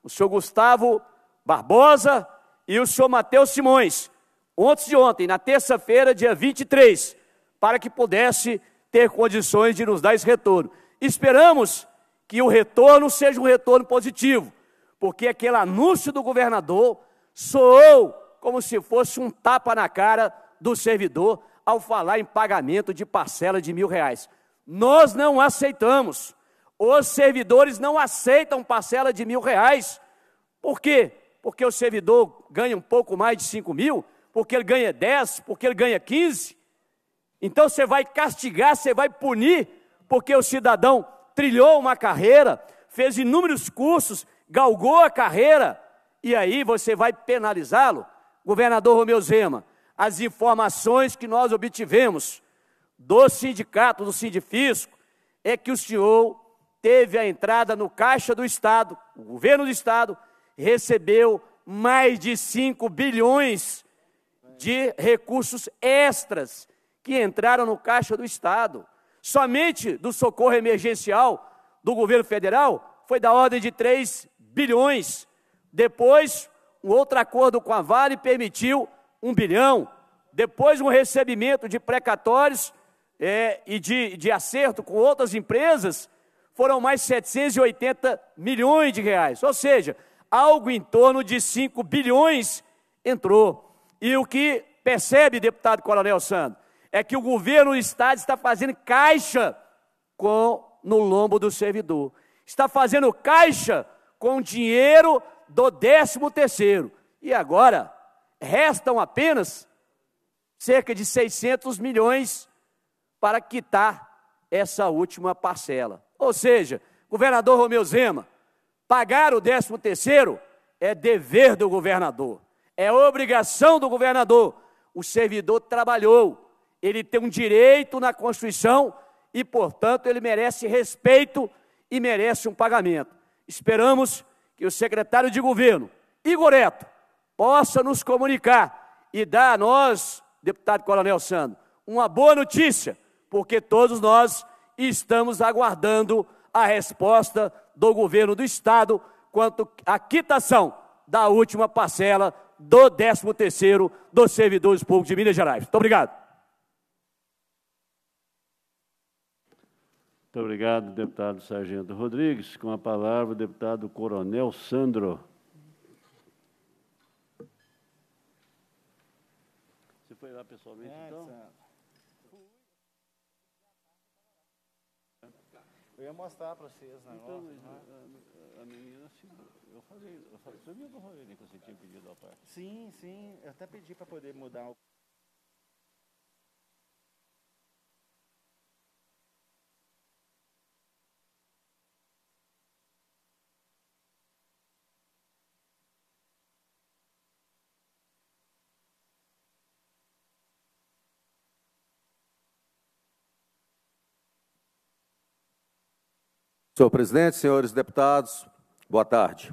o senhor Gustavo Barbosa e o senhor Matheus Simões, ontem de ontem, na terça-feira, dia 23, para que pudesse ter condições de nos dar esse retorno. Esperamos que o retorno seja um retorno positivo, porque aquele anúncio do governador soou como se fosse um tapa na cara do servidor ao falar em pagamento de parcela de mil reais. Nós não aceitamos. Os servidores não aceitam parcela de mil reais. Por quê? Porque o servidor ganha um pouco mais de cinco mil, porque ele ganha dez, porque ele ganha quinze. Então você vai castigar, você vai punir, porque o cidadão trilhou uma carreira, fez inúmeros cursos, galgou a carreira, e aí você vai penalizá-lo? Governador Romeu Zema, as informações que nós obtivemos do sindicato, do Sindifisco, é que o senhor teve a entrada no caixa do Estado, o governo do Estado recebeu mais de 5 bilhões de recursos extras que entraram no caixa do Estado. Somente do socorro emergencial do governo federal foi da ordem de 3 bilhões. Depois, um outro acordo com a Vale permitiu um bilhão. Depois, um recebimento de precatórios é, e de, de acerto com outras empresas foram mais 780 milhões de reais. Ou seja, algo em torno de 5 bilhões entrou. E o que percebe, deputado Coronel Sandro, é que o governo do Estado está fazendo caixa com no lombo do servidor. Está fazendo caixa com dinheiro do décimo terceiro. E agora restam apenas cerca de 600 milhões para quitar essa última parcela. Ou seja, governador Romeu Zema, pagar o décimo terceiro é dever do governador, é obrigação do governador. O servidor trabalhou, ele tem um direito na Constituição e, portanto, ele merece respeito e merece um pagamento. Esperamos que o secretário de governo, Igoreto, possa nos comunicar e dar a nós, deputado Coronel Sandro, uma boa notícia, porque todos nós estamos aguardando a resposta do governo do Estado quanto à quitação da última parcela do 13º dos servidores públicos de Minas Gerais. Muito obrigado. Muito obrigado, deputado Sargento Rodrigues. Com a palavra, o deputado Coronel Sandro. Você foi lá pessoalmente, é, então? Eu ia mostrar para vocês na então, né? a, a, menina, assim, eu falei, eu falei, sabia que eu falei que você tinha pedido a parte? Sim, sim, eu até pedi para poder mudar o... Senhor presidente, senhores deputados, boa tarde.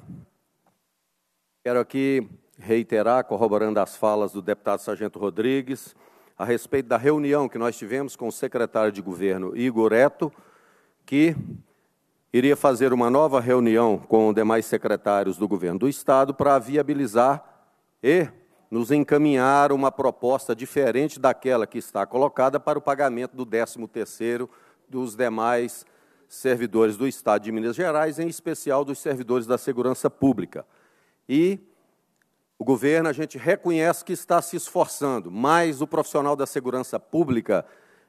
Quero aqui reiterar, corroborando as falas do deputado Sargento Rodrigues, a respeito da reunião que nós tivemos com o secretário de governo Igor Eto, que iria fazer uma nova reunião com os demais secretários do governo do Estado para viabilizar e nos encaminhar uma proposta diferente daquela que está colocada para o pagamento do 13º dos demais secretários servidores do Estado de Minas Gerais, em especial dos servidores da segurança pública. E o governo, a gente reconhece que está se esforçando, mas o profissional da segurança pública,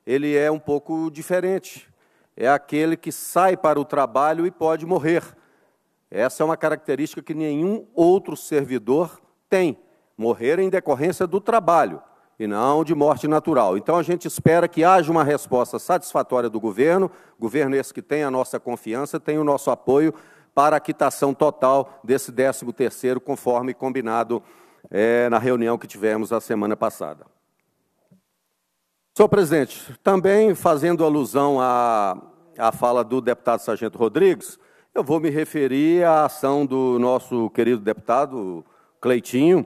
ele é um pouco diferente. É aquele que sai para o trabalho e pode morrer. Essa é uma característica que nenhum outro servidor tem, morrer em decorrência do trabalho e não de morte natural. Então a gente espera que haja uma resposta satisfatória do governo, governo esse que tem a nossa confiança, tem o nosso apoio para a quitação total desse 13 terceiro, conforme combinado é, na reunião que tivemos a semana passada. Senhor presidente, também fazendo alusão à, à fala do deputado Sargento Rodrigues, eu vou me referir à ação do nosso querido deputado Cleitinho,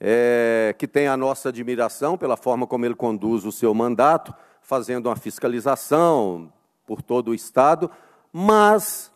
é, que tem a nossa admiração pela forma como ele conduz o seu mandato, fazendo uma fiscalização por todo o Estado, mas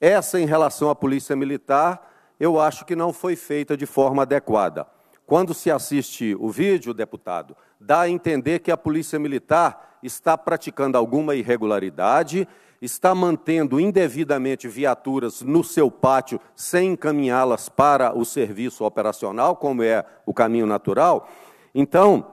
essa em relação à Polícia Militar, eu acho que não foi feita de forma adequada. Quando se assiste o vídeo, deputado, dá a entender que a Polícia Militar está praticando alguma irregularidade está mantendo indevidamente viaturas no seu pátio sem encaminhá-las para o serviço operacional, como é o caminho natural, então,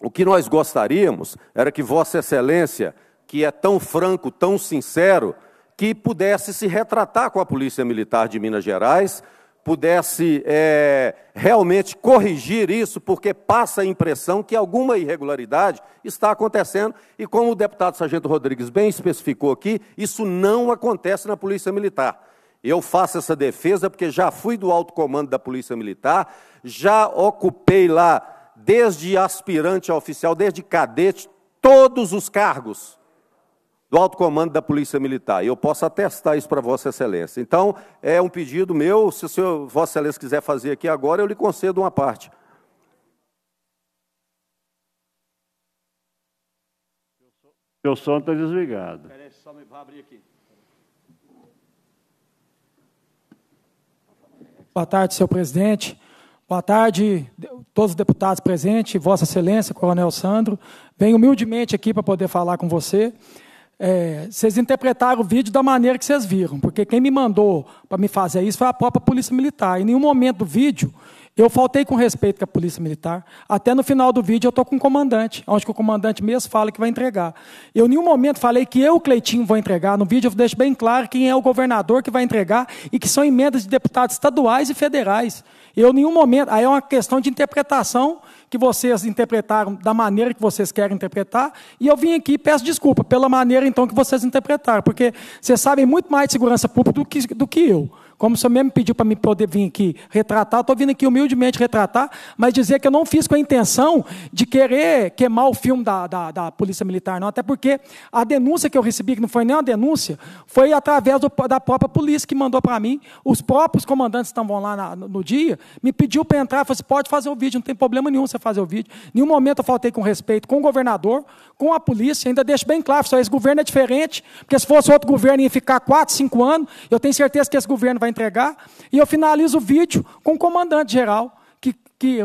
o que nós gostaríamos era que Vossa Excelência, que é tão franco, tão sincero, que pudesse se retratar com a Polícia Militar de Minas Gerais pudesse é, realmente corrigir isso, porque passa a impressão que alguma irregularidade está acontecendo, e como o deputado Sargento Rodrigues bem especificou aqui, isso não acontece na Polícia Militar. Eu faço essa defesa porque já fui do alto comando da Polícia Militar, já ocupei lá, desde aspirante a oficial, desde cadete, todos os cargos do alto comando da Polícia Militar. E eu posso atestar isso para Vossa Excelência. Então, é um pedido meu, se o senhor, Vossa Excelência quiser fazer aqui agora, eu lhe concedo uma parte. Meu som está desligado. só me abrir aqui. Boa tarde, senhor presidente. Boa tarde, todos os deputados presentes, Vossa Excelência, Coronel Sandro. Venho humildemente aqui para poder falar com você é, vocês interpretaram o vídeo da maneira que vocês viram, porque quem me mandou para me fazer isso foi a própria Polícia Militar. Em nenhum momento do vídeo eu faltei com respeito com a Polícia Militar. Até no final do vídeo eu estou com o comandante, onde o comandante mesmo fala que vai entregar. Eu em nenhum momento falei que eu, Cleitinho, vou entregar. No vídeo eu deixo bem claro quem é o governador que vai entregar e que são emendas de deputados estaduais e federais. Eu em nenhum momento. Aí é uma questão de interpretação que vocês interpretaram da maneira que vocês querem interpretar, e eu vim aqui e peço desculpa pela maneira então que vocês interpretaram, porque vocês sabem muito mais de segurança pública do que, do que eu. Como o senhor mesmo pediu para me poder vir aqui retratar, estou vindo aqui humildemente retratar, mas dizer que eu não fiz com a intenção de querer queimar o filme da, da, da Polícia Militar, não. Até porque a denúncia que eu recebi, que não foi nem uma denúncia, foi através do, da própria polícia que mandou para mim. Os próprios comandantes que estavam lá na, no dia, me pediu para entrar, falou assim, pode fazer o vídeo, não tem problema nenhum você fazer o vídeo. Nenhum momento eu faltei com respeito com o governador, com a polícia, ainda deixo bem claro, só esse governo é diferente, porque se fosse outro governo ia ficar quatro, cinco anos, eu tenho certeza que esse governo vai entregar. E eu finalizo o vídeo com o comandante geral, que, que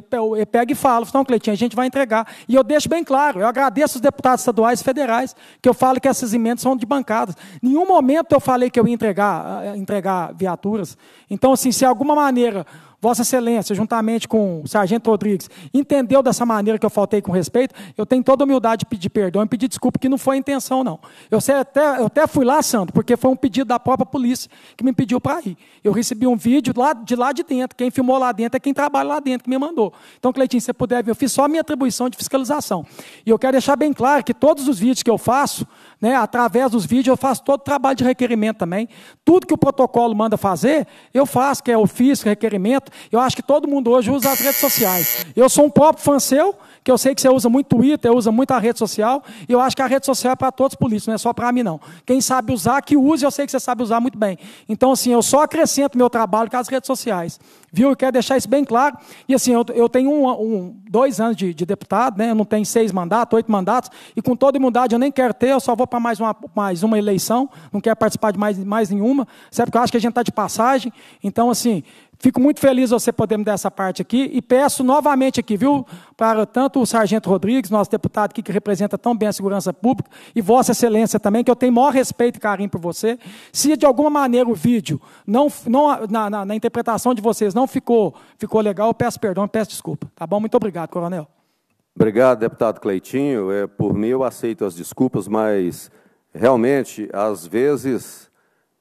pega e fala: Não, Cleitinho, a gente vai entregar. E eu deixo bem claro: eu agradeço os deputados estaduais e federais, que eu falo que essas emendas são de bancadas. Em nenhum momento eu falei que eu ia entregar, eh, entregar viaturas. Então, assim, se de alguma maneira Vossa Excelência, juntamente com o Sargento Rodrigues, entendeu dessa maneira que eu faltei com respeito, eu tenho toda a humildade de pedir perdão e pedir desculpa, que não foi a intenção, não. Eu, sei, até, eu até fui lá, Santo, porque foi um pedido da própria polícia que me pediu para ir. Eu recebi um vídeo lá, de lá de dentro, quem filmou lá dentro é quem trabalha lá dentro, que me mandou. Então, Cleitinho, se você puder ver, eu fiz só a minha atribuição de fiscalização. E eu quero deixar bem claro que todos os vídeos que eu faço, né? Através dos vídeos eu faço todo o trabalho de requerimento também. Tudo que o protocolo manda fazer, eu faço, que é ofício, requerimento. Eu acho que todo mundo hoje usa as redes sociais. Eu sou um próprio fã seu, que eu sei que você usa muito Twitter, usa muito a rede social, e eu acho que a rede social é para todos os políticos, não é só para mim, não. Quem sabe usar, que use, eu sei que você sabe usar muito bem. Então, assim, eu só acrescento meu trabalho com as redes sociais. Viu? Eu quero deixar isso bem claro. E assim, eu, eu tenho um, um, dois anos de, de, deputado, né? eu não tenho seis mandatos, oito mandatos, e com toda imunidade eu nem quero ter, eu só vou para mais uma, mais uma eleição, não quero participar de mais, mais nenhuma, certo? Porque eu acho que a gente está de passagem. Então, assim, Fico muito feliz você poder me dar essa parte aqui e peço novamente aqui, viu, para tanto o Sargento Rodrigues, nosso deputado aqui que representa tão bem a segurança pública, e Vossa Excelência também, que eu tenho maior respeito e carinho por você. Se de alguma maneira o vídeo, não, não na, na, na, interpretação de vocês, não ficou, ficou legal, eu peço perdão e peço desculpa. Tá bom? Muito obrigado, Coronel. Obrigado, deputado Cleitinho. É, por mim, eu aceito as desculpas, mas realmente, às vezes,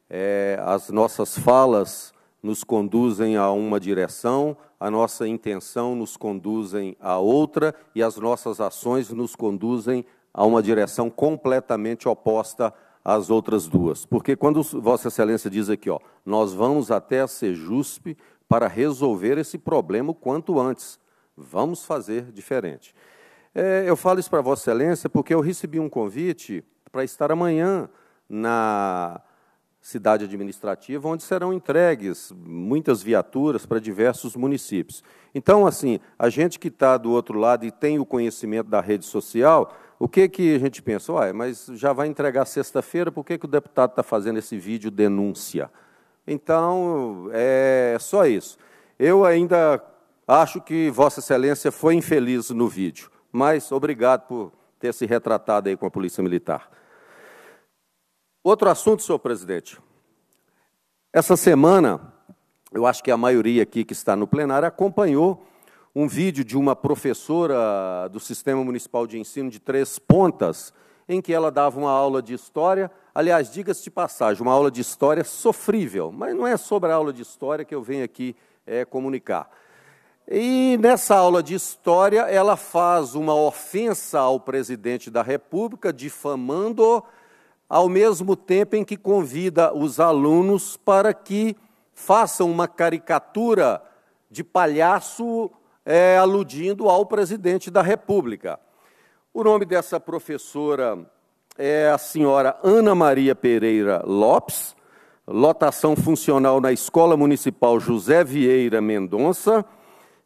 é, as nossas falas nos conduzem a uma direção, a nossa intenção nos conduzem a outra e as nossas ações nos conduzem a uma direção completamente oposta às outras duas. Porque quando Vossa Excelência diz aqui, ó, nós vamos até a Sejusp para resolver esse problema o quanto antes, vamos fazer diferente. É, eu falo isso para Vossa Excelência porque eu recebi um convite para estar amanhã na cidade administrativa, onde serão entregues muitas viaturas para diversos municípios. Então, assim, a gente que está do outro lado e tem o conhecimento da rede social, o que, que a gente pensa? Ué, mas já vai entregar sexta-feira, por que, que o deputado está fazendo esse vídeo denúncia? Então, é só isso. Eu ainda acho que Vossa Excelência foi infeliz no vídeo, mas obrigado por ter se retratado aí com a Polícia Militar. Outro assunto, senhor presidente. Essa semana, eu acho que a maioria aqui que está no plenário acompanhou um vídeo de uma professora do Sistema Municipal de Ensino de Três Pontas, em que ela dava uma aula de história, aliás, diga-se de passagem, uma aula de história sofrível, mas não é sobre a aula de história que eu venho aqui é, comunicar. E nessa aula de história, ela faz uma ofensa ao presidente da República, difamando-o ao mesmo tempo em que convida os alunos para que façam uma caricatura de palhaço é, aludindo ao presidente da República. O nome dessa professora é a senhora Ana Maria Pereira Lopes, lotação funcional na Escola Municipal José Vieira Mendonça,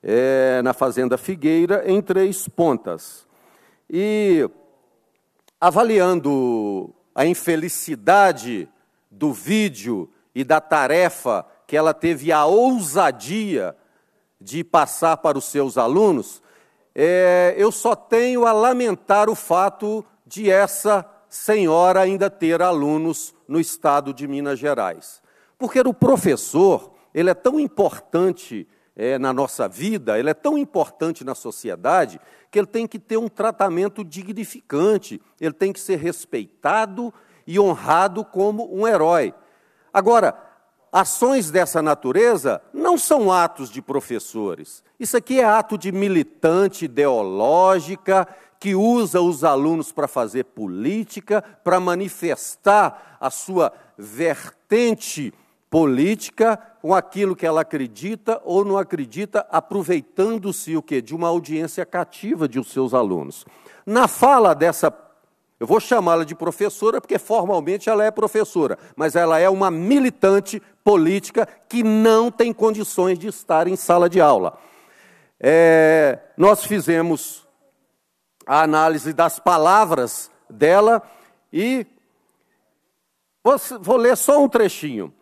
é, na Fazenda Figueira, em Três Pontas. E avaliando a infelicidade do vídeo e da tarefa que ela teve a ousadia de passar para os seus alunos, é, eu só tenho a lamentar o fato de essa senhora ainda ter alunos no estado de Minas Gerais. Porque o professor, ele é tão importante é, na nossa vida, ele é tão importante na sociedade que ele tem que ter um tratamento dignificante, ele tem que ser respeitado e honrado como um herói. Agora, ações dessa natureza não são atos de professores. Isso aqui é ato de militante ideológica que usa os alunos para fazer política, para manifestar a sua vertente política com aquilo que ela acredita ou não acredita, aproveitando-se o quê? De uma audiência cativa de os seus alunos. Na fala dessa eu vou chamá-la de professora porque formalmente ela é professora, mas ela é uma militante política que não tem condições de estar em sala de aula. É, nós fizemos a análise das palavras dela e vou, vou ler só um trechinho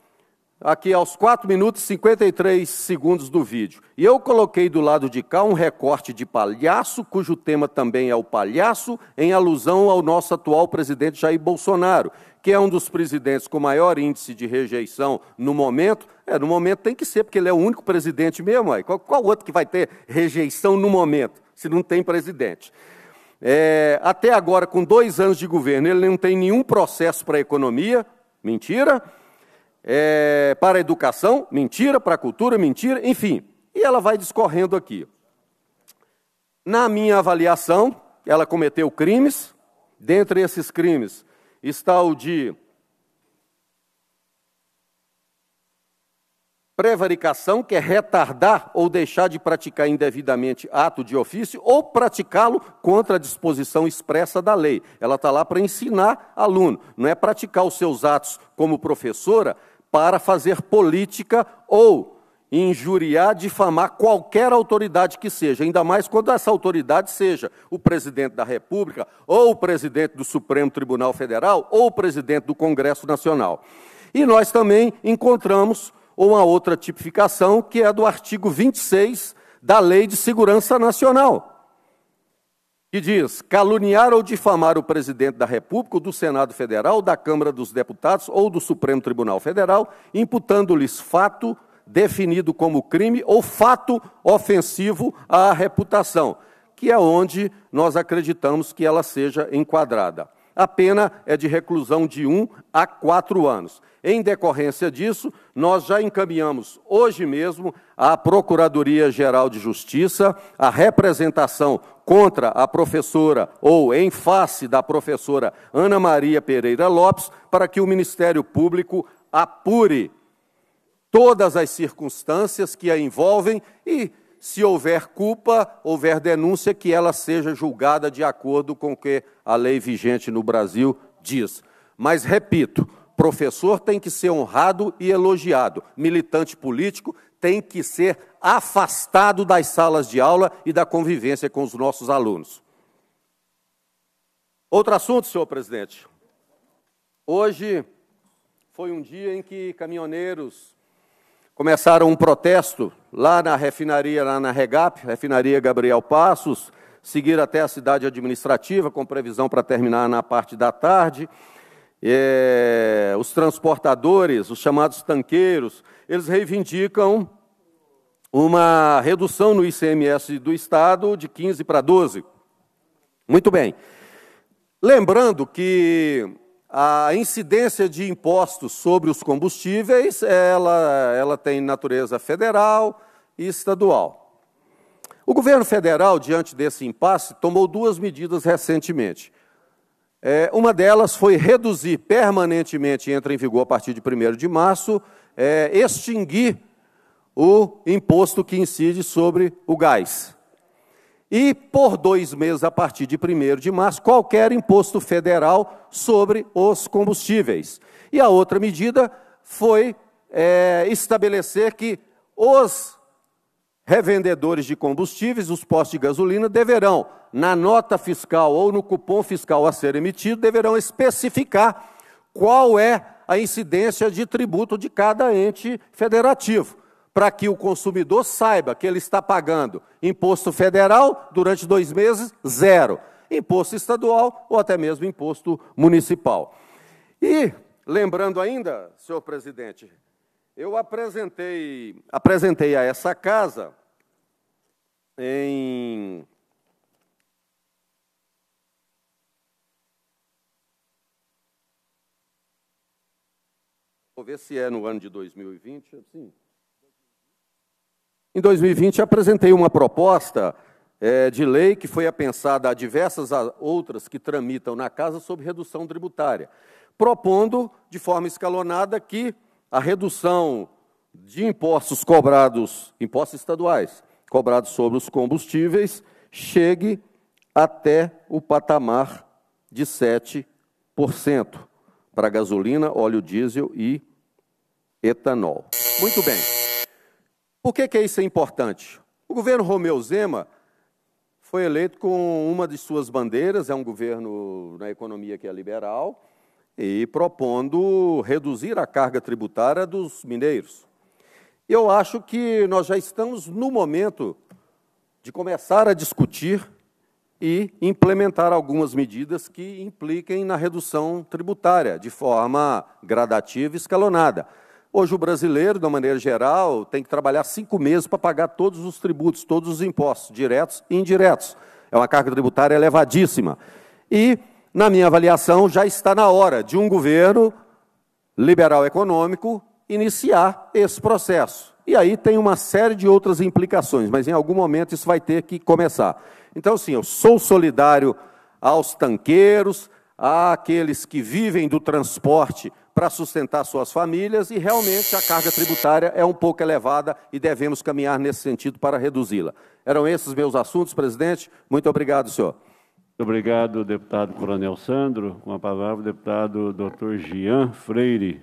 aqui aos 4 minutos e 53 segundos do vídeo. E eu coloquei do lado de cá um recorte de palhaço, cujo tema também é o palhaço, em alusão ao nosso atual presidente Jair Bolsonaro, que é um dos presidentes com maior índice de rejeição no momento. É, no momento tem que ser, porque ele é o único presidente mesmo. Aí. Qual, qual outro que vai ter rejeição no momento, se não tem presidente? É, até agora, com dois anos de governo, ele não tem nenhum processo para a economia, mentira. Mentira é, para a educação, mentira, para a cultura, mentira, enfim. E ela vai discorrendo aqui. Na minha avaliação, ela cometeu crimes. Dentre esses crimes está o de prevaricação, que é retardar ou deixar de praticar indevidamente ato de ofício ou praticá-lo contra a disposição expressa da lei. Ela está lá para ensinar aluno, não é praticar os seus atos como professora para fazer política ou injuriar, difamar qualquer autoridade que seja, ainda mais quando essa autoridade seja o presidente da República, ou o presidente do Supremo Tribunal Federal, ou o presidente do Congresso Nacional. E nós também encontramos uma outra tipificação, que é do artigo 26 da Lei de Segurança Nacional que diz: caluniar ou difamar o presidente da República, do Senado Federal, da Câmara dos Deputados ou do Supremo Tribunal Federal, imputando-lhes fato definido como crime ou fato ofensivo à reputação, que é onde nós acreditamos que ela seja enquadrada. A pena é de reclusão de um a quatro anos. Em decorrência disso, nós já encaminhamos hoje mesmo à Procuradoria Geral de Justiça a representação contra a professora ou em face da professora Ana Maria Pereira Lopes para que o Ministério Público apure todas as circunstâncias que a envolvem e se houver culpa, houver denúncia, que ela seja julgada de acordo com o que a lei vigente no Brasil diz. Mas repito, Professor tem que ser honrado e elogiado. Militante político tem que ser afastado das salas de aula e da convivência com os nossos alunos. Outro assunto, senhor presidente. Hoje foi um dia em que caminhoneiros começaram um protesto lá na refinaria, lá na Regap, refinaria Gabriel Passos, seguir até a cidade administrativa, com previsão para terminar na parte da tarde é, os transportadores, os chamados tanqueiros, eles reivindicam uma redução no ICMS do Estado de 15 para 12. Muito bem. Lembrando que a incidência de impostos sobre os combustíveis, ela, ela tem natureza federal e estadual. O governo federal, diante desse impasse, tomou duas medidas recentemente. É, uma delas foi reduzir permanentemente, entra em vigor a partir de 1 de março, é, extinguir o imposto que incide sobre o gás. E por dois meses, a partir de 1 de março, qualquer imposto federal sobre os combustíveis. E a outra medida foi é, estabelecer que os revendedores de combustíveis, os postos de gasolina deverão, na nota fiscal ou no cupom fiscal a ser emitido, deverão especificar qual é a incidência de tributo de cada ente federativo, para que o consumidor saiba que ele está pagando imposto federal durante dois meses, zero, imposto estadual ou até mesmo imposto municipal. E, lembrando ainda, senhor presidente, eu apresentei, apresentei a essa casa em Vou ver se é no ano de 2020, Sim. Em 2020 apresentei uma proposta é, de lei que foi apensada a diversas outras que tramitam na casa sobre redução tributária, propondo de forma escalonada que a redução de impostos cobrados, impostos estaduais, cobrados sobre os combustíveis, chegue até o patamar de 7% para gasolina, óleo diesel e etanol. Muito bem. Por que, que isso é importante? O governo Romeu Zema foi eleito com uma de suas bandeiras, é um governo na economia que é liberal, e propondo reduzir a carga tributária dos mineiros. Eu acho que nós já estamos no momento de começar a discutir e implementar algumas medidas que impliquem na redução tributária de forma gradativa e escalonada. Hoje, o brasileiro, de uma maneira geral, tem que trabalhar cinco meses para pagar todos os tributos, todos os impostos, diretos e indiretos. É uma carga tributária elevadíssima. E na minha avaliação, já está na hora de um governo liberal econômico iniciar esse processo. E aí tem uma série de outras implicações, mas em algum momento isso vai ter que começar. Então, sim, eu sou solidário aos tanqueiros, àqueles que vivem do transporte para sustentar suas famílias, e realmente a carga tributária é um pouco elevada e devemos caminhar nesse sentido para reduzi-la. Eram esses meus assuntos, presidente. Muito obrigado, senhor. Muito obrigado, deputado Coronel Sandro. Com a palavra, o deputado Dr. Gian Freire.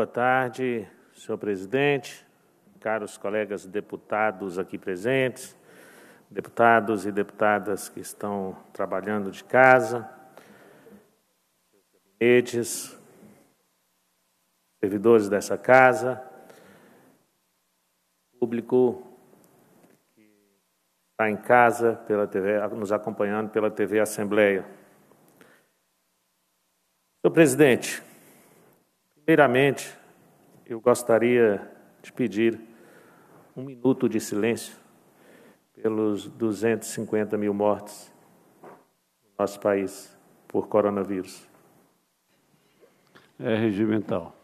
Boa tarde, senhor presidente, caros colegas deputados aqui presentes, deputados e deputadas que estão trabalhando de casa, edes, servidores dessa casa, público que está em casa pela TV, nos acompanhando pela TV Assembleia. Senhor presidente, Primeiramente, eu gostaria de pedir um minuto de silêncio pelos 250 mil mortes no nosso país por coronavírus. É regimental.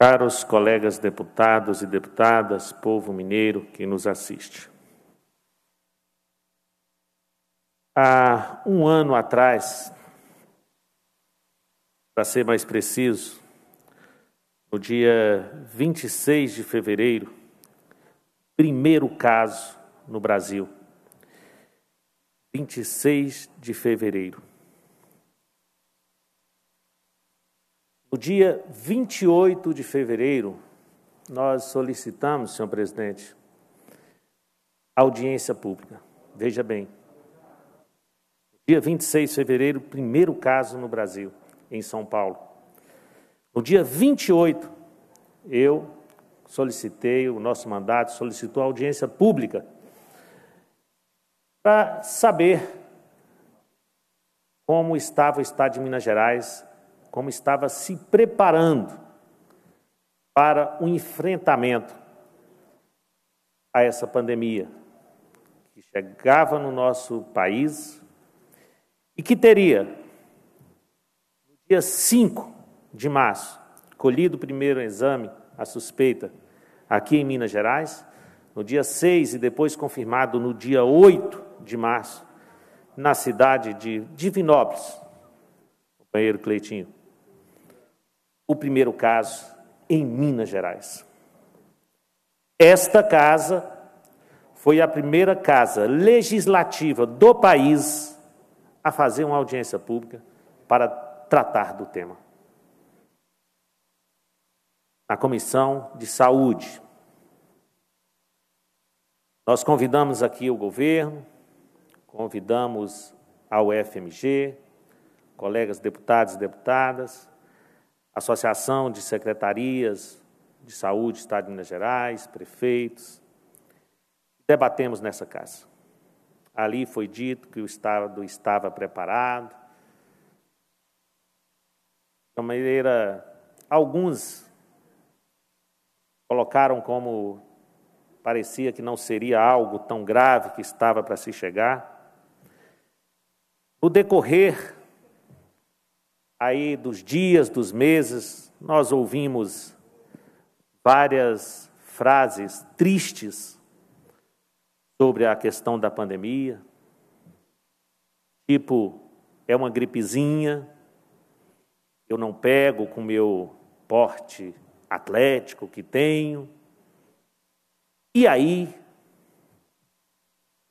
Caros colegas deputados e deputadas, povo mineiro que nos assiste. Há um ano atrás, para ser mais preciso, no dia 26 de fevereiro, primeiro caso no Brasil. 26 de fevereiro. No dia 28 de fevereiro, nós solicitamos, senhor presidente, audiência pública. Veja bem. Dia 26 de fevereiro, primeiro caso no Brasil, em São Paulo. No dia 28, eu solicitei, o nosso mandato solicitou audiência pública para saber como estava o Estado de Minas Gerais como estava se preparando para o enfrentamento a essa pandemia que chegava no nosso país e que teria, no dia 5 de março, colhido o primeiro exame, a suspeita, aqui em Minas Gerais, no dia 6 e depois confirmado no dia 8 de março, na cidade de Divinópolis, companheiro Cleitinho o primeiro caso em Minas Gerais. Esta casa foi a primeira casa legislativa do país a fazer uma audiência pública para tratar do tema. Na Comissão de Saúde, nós convidamos aqui o governo, convidamos a UFMG, colegas deputados e deputadas, Associação de Secretarias de Saúde Estado de Minas Gerais, prefeitos. Debatemos nessa casa. Ali foi dito que o Estado estava preparado. De maneira, alguns colocaram como parecia que não seria algo tão grave que estava para se chegar. No decorrer aí dos dias, dos meses, nós ouvimos várias frases tristes sobre a questão da pandemia, tipo, é uma gripezinha, eu não pego com meu porte atlético que tenho. E aí,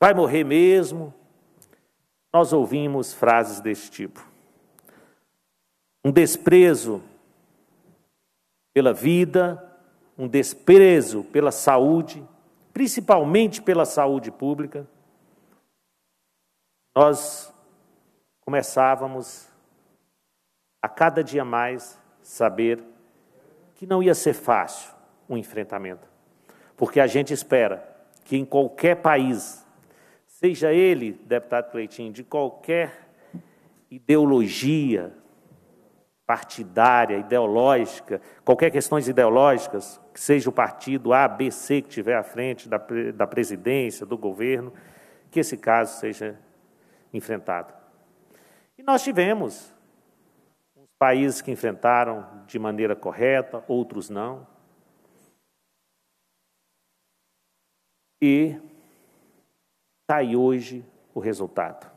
vai morrer mesmo? Nós ouvimos frases desse tipo um desprezo pela vida, um desprezo pela saúde, principalmente pela saúde pública, nós começávamos a cada dia mais saber que não ia ser fácil o um enfrentamento. Porque a gente espera que em qualquer país, seja ele, deputado Cleitinho, de qualquer ideologia, partidária, ideológica, qualquer questões ideológicas, que seja o partido A, B, C que estiver à frente da, da presidência, do governo, que esse caso seja enfrentado. E nós tivemos países que enfrentaram de maneira correta, outros não. E está aí hoje o resultado.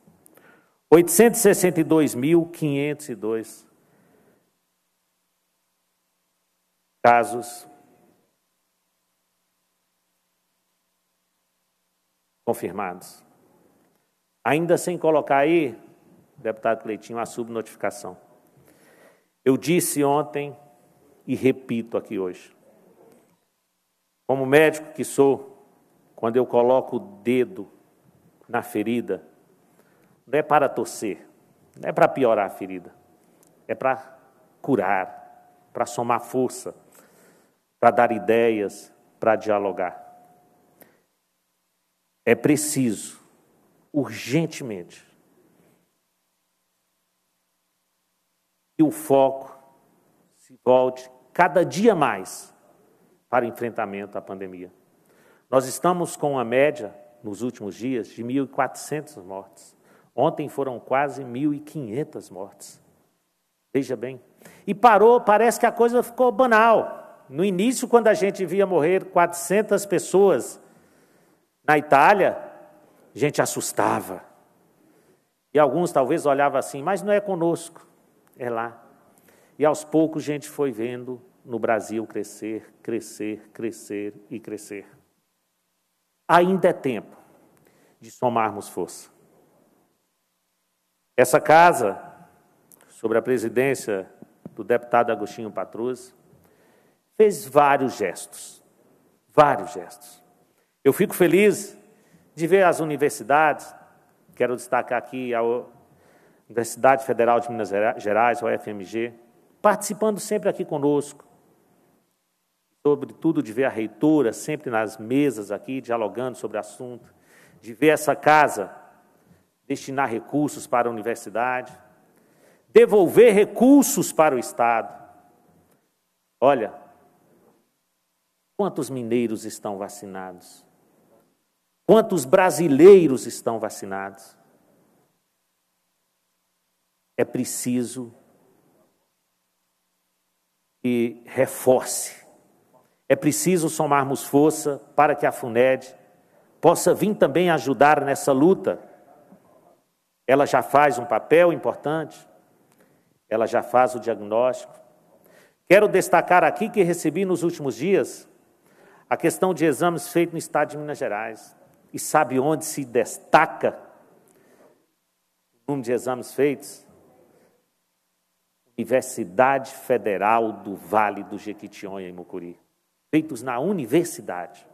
862.502 casos confirmados. Ainda sem colocar aí, deputado Cleitinho, a subnotificação. Eu disse ontem e repito aqui hoje. Como médico que sou, quando eu coloco o dedo na ferida, não é para torcer, não é para piorar a ferida, é para curar, para somar força, para dar ideias, para dialogar. É preciso, urgentemente, que o foco se volte cada dia mais para enfrentamento à pandemia. Nós estamos com uma média, nos últimos dias, de 1.400 mortes. Ontem foram quase 1.500 mortes. Veja bem. E parou, parece que a coisa ficou banal. No início, quando a gente via morrer 400 pessoas na Itália, a gente assustava. E alguns talvez olhavam assim, mas não é conosco, é lá. E aos poucos a gente foi vendo no Brasil crescer, crescer, crescer e crescer. Ainda é tempo de somarmos força. Essa casa, sobre a presidência do deputado Agostinho Patrus, fez vários gestos, vários gestos. Eu fico feliz de ver as universidades, quero destacar aqui a Universidade Federal de Minas Gerais, a UFMG, participando sempre aqui conosco, sobretudo de ver a reitora sempre nas mesas aqui, dialogando sobre o assunto, de ver essa casa destinar recursos para a universidade, devolver recursos para o Estado. Olha, quantos mineiros estão vacinados? Quantos brasileiros estão vacinados? É preciso que reforce. É preciso somarmos força para que a FUNED possa vir também ajudar nessa luta ela já faz um papel importante, ela já faz o diagnóstico. Quero destacar aqui que recebi nos últimos dias a questão de exames feitos no estado de Minas Gerais. E sabe onde se destaca o número de exames feitos? Universidade Federal do Vale do Jequitinhonha, em Mucuri. Feitos na universidade.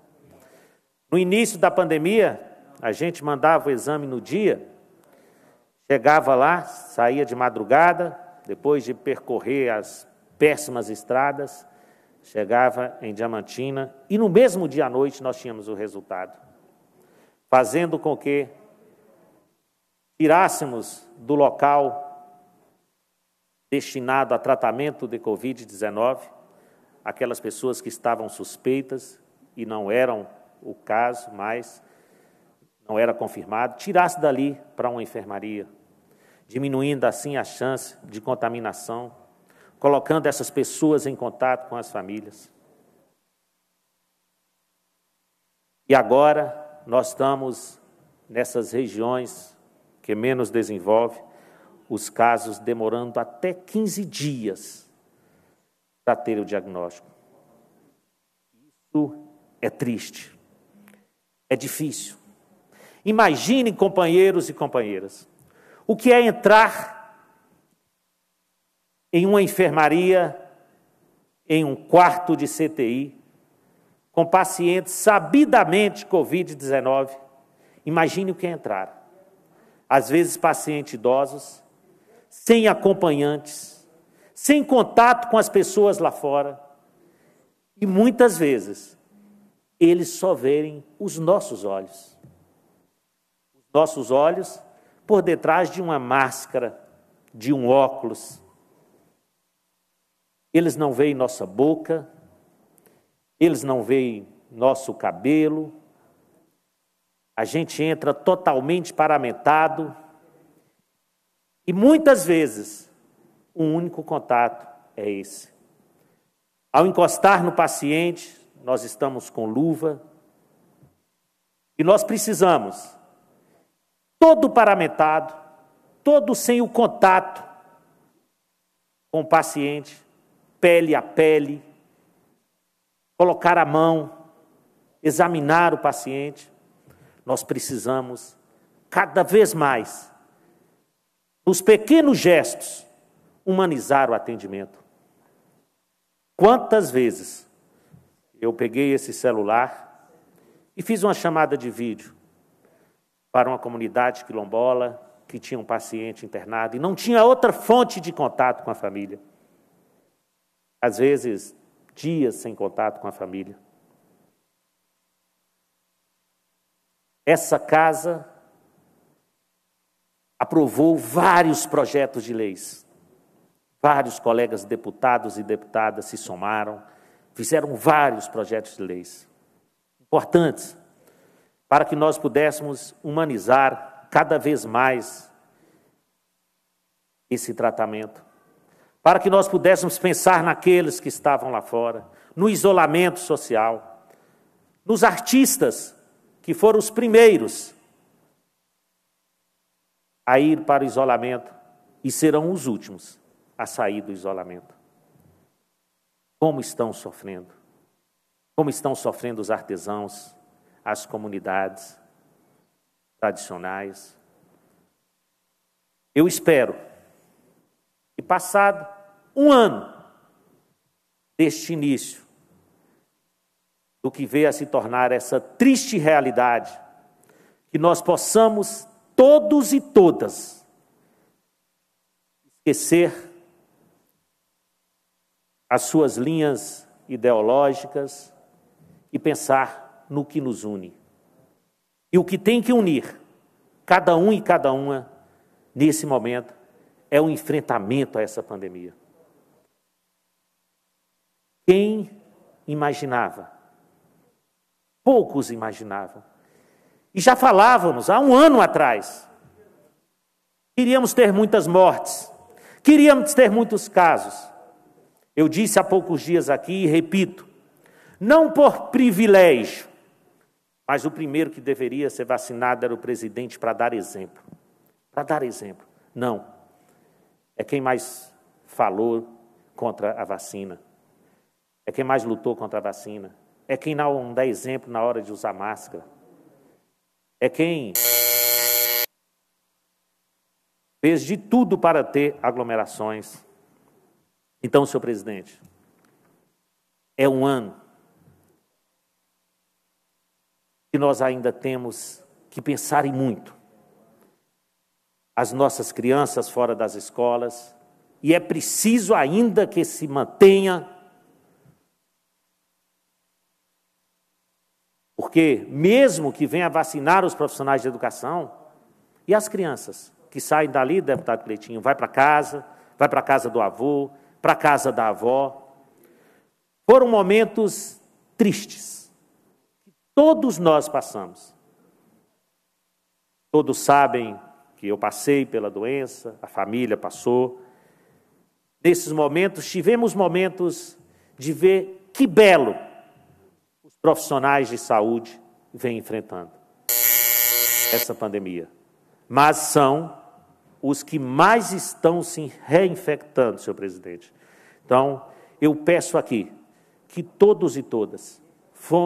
No início da pandemia, a gente mandava o exame no dia, Chegava lá, saía de madrugada, depois de percorrer as péssimas estradas, chegava em Diamantina e no mesmo dia à noite nós tínhamos o resultado, fazendo com que tirássemos do local destinado a tratamento de Covid-19 aquelas pessoas que estavam suspeitas e não eram o caso, mas não era confirmado, tirasse dali para uma enfermaria, diminuindo assim a chance de contaminação, colocando essas pessoas em contato com as famílias. E agora nós estamos nessas regiões que menos desenvolve, os casos demorando até 15 dias para ter o diagnóstico. Isso é triste. É difícil. Imagine, companheiros e companheiras, o que é entrar em uma enfermaria, em um quarto de CTI, com pacientes sabidamente Covid-19. Imagine o que é entrar. Às vezes, pacientes idosos, sem acompanhantes, sem contato com as pessoas lá fora. E muitas vezes, eles só verem os nossos olhos. nossos olhos por detrás de uma máscara, de um óculos. Eles não veem nossa boca, eles não veem nosso cabelo. A gente entra totalmente paramentado. E muitas vezes, o um único contato é esse. Ao encostar no paciente, nós estamos com luva. E nós precisamos todo paramentado, todo sem o contato com o paciente, pele a pele, colocar a mão, examinar o paciente. Nós precisamos cada vez mais, nos pequenos gestos, humanizar o atendimento. Quantas vezes eu peguei esse celular e fiz uma chamada de vídeo para uma comunidade quilombola que tinha um paciente internado e não tinha outra fonte de contato com a família. Às vezes, dias sem contato com a família. Essa casa aprovou vários projetos de leis. Vários colegas deputados e deputadas se somaram, fizeram vários projetos de leis importantes para que nós pudéssemos humanizar cada vez mais esse tratamento, para que nós pudéssemos pensar naqueles que estavam lá fora, no isolamento social, nos artistas que foram os primeiros a ir para o isolamento e serão os últimos a sair do isolamento. Como estão sofrendo? Como estão sofrendo os artesãos? às comunidades tradicionais. Eu espero que, passado um ano deste início, do que veio a se tornar essa triste realidade, que nós possamos, todos e todas, esquecer as suas linhas ideológicas e pensar no que nos une. E o que tem que unir cada um e cada uma nesse momento é o enfrentamento a essa pandemia. Quem imaginava? Poucos imaginavam. E já falávamos há um ano atrás. Queríamos ter muitas mortes, queríamos ter muitos casos. Eu disse há poucos dias aqui e repito: não por privilégio, mas o primeiro que deveria ser vacinado era o presidente para dar exemplo. Para dar exemplo. Não. É quem mais falou contra a vacina. É quem mais lutou contra a vacina. É quem não dá exemplo na hora de usar máscara. É quem fez de tudo para ter aglomerações. Então, senhor presidente, é um ano que nós ainda temos que pensar em muito. As nossas crianças fora das escolas, e é preciso ainda que se mantenha, porque mesmo que venha vacinar os profissionais de educação, e as crianças que saem dali, deputado Cleitinho, vai para casa, vai para casa do avô, para casa da avó. Foram momentos tristes Todos nós passamos. Todos sabem que eu passei pela doença, a família passou. Nesses momentos, tivemos momentos de ver que belo os profissionais de saúde vêm enfrentando essa pandemia. Mas são os que mais estão se reinfectando, senhor presidente. Então, eu peço aqui que todos e todas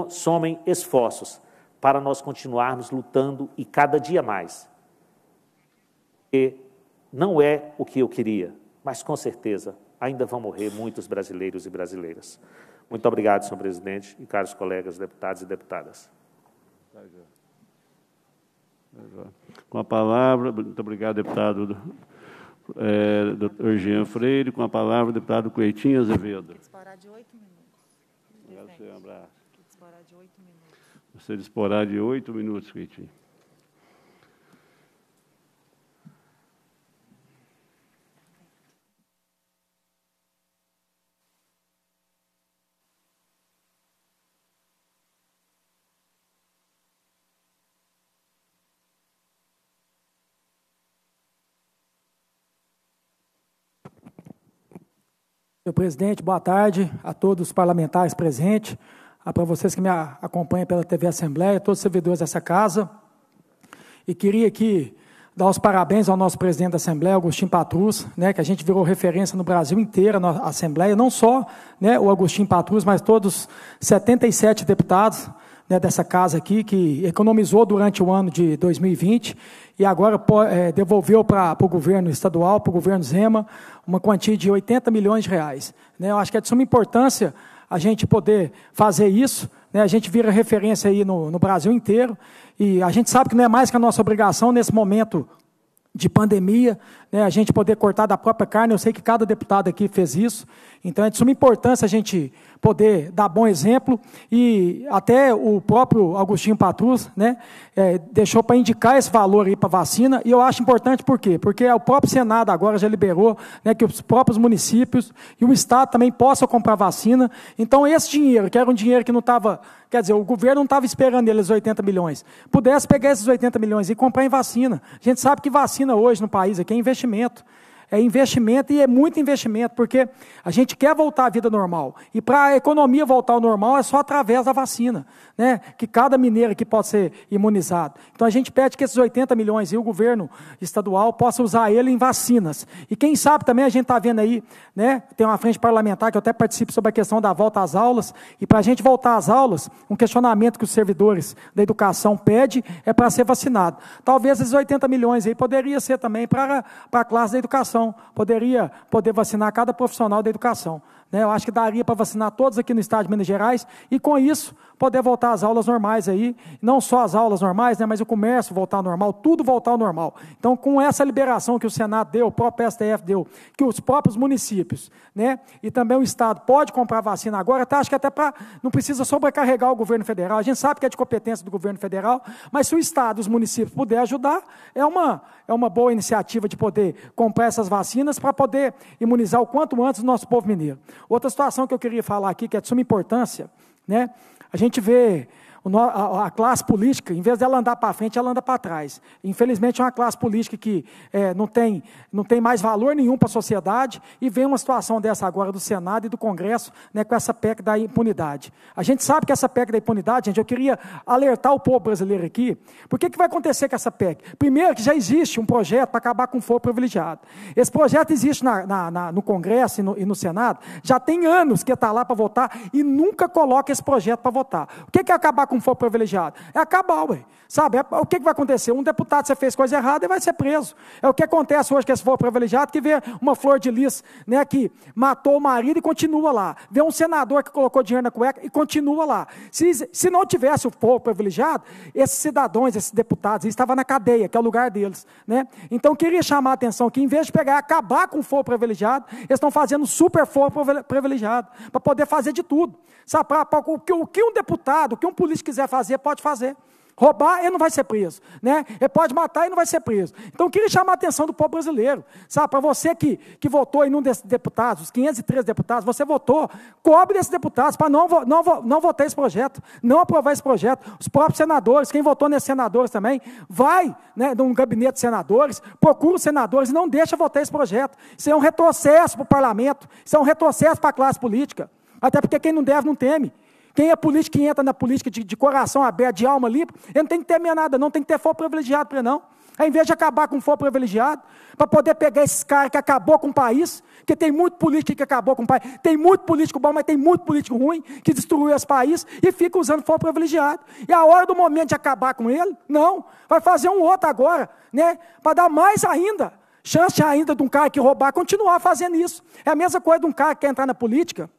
somem esforços para nós continuarmos lutando e cada dia mais. E não é o que eu queria, mas com certeza ainda vão morrer muitos brasileiros e brasileiras. Muito obrigado, senhor presidente e caros colegas deputados e deputadas. Com a palavra, muito obrigado, deputado é, doutor Jean Freire. Com a palavra, deputado Coitinho Azevedo. Obrigado, senhor. Um abraço você disporá de oito minutos, Ritinho. Senhor presidente, boa tarde a todos os parlamentares presentes. Ah, para vocês que me acompanham pela TV Assembleia, todos os servidores dessa casa. E queria aqui dar os parabéns ao nosso presidente da Assembleia, Agostinho Patrus, né, que a gente virou referência no Brasil inteiro, na Assembleia, não só né, o Agostinho Patrus, mas todos 77 deputados né, dessa casa aqui, que economizou durante o ano de 2020 e agora é, devolveu para o governo estadual, para o governo Zema, uma quantia de 80 milhões de reais. Né, eu acho que é de suma importância a gente poder fazer isso. Né? A gente vira referência aí no, no Brasil inteiro. E a gente sabe que não é mais que a nossa obrigação nesse momento de pandemia, né, a gente poder cortar da própria carne. Eu sei que cada deputado aqui fez isso. Então é de suma importância a gente poder dar bom exemplo. E até o próprio Agostinho Patrus né, é, deixou para indicar esse valor aí para vacina. E eu acho importante por quê? Porque é o próprio Senado agora já liberou né, que os próprios municípios e o Estado também possam comprar vacina. Então esse dinheiro, que era um dinheiro que não estava quer dizer, o governo não estava esperando eles 80 milhões, pudesse pegar esses 80 milhões e comprar em vacina. A gente sabe que vacina hoje no país aqui é investimento investimento é investimento e é muito investimento, porque a gente quer voltar à vida normal. E para a economia voltar ao normal é só através da vacina, né? que cada mineiro que pode ser imunizado. Então a gente pede que esses 80 milhões e o governo estadual possa usar ele em vacinas. E quem sabe também a gente está vendo aí, né? tem uma frente parlamentar que eu até participo sobre a questão da volta às aulas, e para a gente voltar às aulas, um questionamento que os servidores da educação pede é para ser vacinado. Talvez esses 80 milhões aí poderia ser também para a classe da educação educação, poderia poder vacinar cada profissional da educação. Né? Eu acho que daria para vacinar todos aqui no estado de Minas Gerais e, com isso, poder voltar às aulas normais aí. Não só as aulas normais, né? mas o comércio voltar ao normal, tudo voltar ao normal. Então, com essa liberação que o Senado deu, o próprio STF deu, que os próprios municípios né? e também o Estado pode comprar vacina agora, tá? acho que até para. Não precisa sobrecarregar o governo federal. A gente sabe que é de competência do governo federal, mas se o Estado e os municípios puderem ajudar, é uma, é uma boa iniciativa de poder comprar essas vacinas para poder imunizar o quanto antes o nosso povo mineiro. Outra situação que eu queria falar aqui, que é de suma importância, né? a gente vê a classe política, em vez dela andar para frente, ela anda para trás. Infelizmente, é uma classe política que é, não, tem, não tem mais valor nenhum para a sociedade e vem uma situação dessa agora do Senado e do Congresso né, com essa PEC da impunidade. A gente sabe que essa PEC da impunidade, gente, eu queria alertar o povo brasileiro aqui, porque que vai acontecer com essa PEC? Primeiro, que já existe um projeto para acabar com o fogo privilegiado. Esse projeto existe na, na, na, no Congresso e no, e no, Senado, já tem anos que está lá para votar e nunca coloca esse projeto para votar. O que, que é acabar com fome privilegiado É acabar, ué. Sabe, é, o que, que vai acontecer? Um deputado, você fez coisa errada, e vai ser preso. É o que acontece hoje com esse fome privilegiado, que vê uma flor de lis, né, que matou o marido e continua lá. Vê um senador que colocou dinheiro na cueca e continua lá. Se, se não tivesse o fome privilegiado, esses cidadãos, esses deputados, eles estavam na cadeia, que é o lugar deles, né? Então, queria chamar a atenção que, em vez de pegar e acabar com o fome privilegiado, eles estão fazendo super fome privilegiado, para poder fazer de tudo. Sabe, pra, pra, o, que, o que um deputado, o que um político bicho quiser fazer, pode fazer. Roubar, ele não vai ser preso. Né? Ele pode matar, ele não vai ser preso. Então, eu queria chamar a atenção do povo brasileiro. Sabe, para você que, que votou em um desses deputados, os 503 deputados, você votou, cobre esses deputados para não, não, não votar esse projeto, não aprovar esse projeto. Os próprios senadores, quem votou nesses senadores também, vai né, num gabinete de senadores, procura os senadores e não deixa votar esse projeto. Isso é um retrocesso para o parlamento, isso é um retrocesso para a classe política. Até porque quem não deve não teme. Quem é político, quem entra na política de, de coração aberto, de alma limpa, ele não tem que temer nada, não tem que ter fogo privilegiado para não. Ao invés de acabar com o privilegiado, para poder pegar esses caras que acabou com o país, que tem muito político que acabou com o país, tem muito político bom, mas tem muito político ruim, que destruiu esse país e fica usando fogo privilegiado. E a hora do momento de acabar com ele, não. Vai fazer um outro agora, né? Para dar mais ainda. Chance ainda de um cara que roubar continuar fazendo isso. É a mesma coisa de um cara que quer entrar na política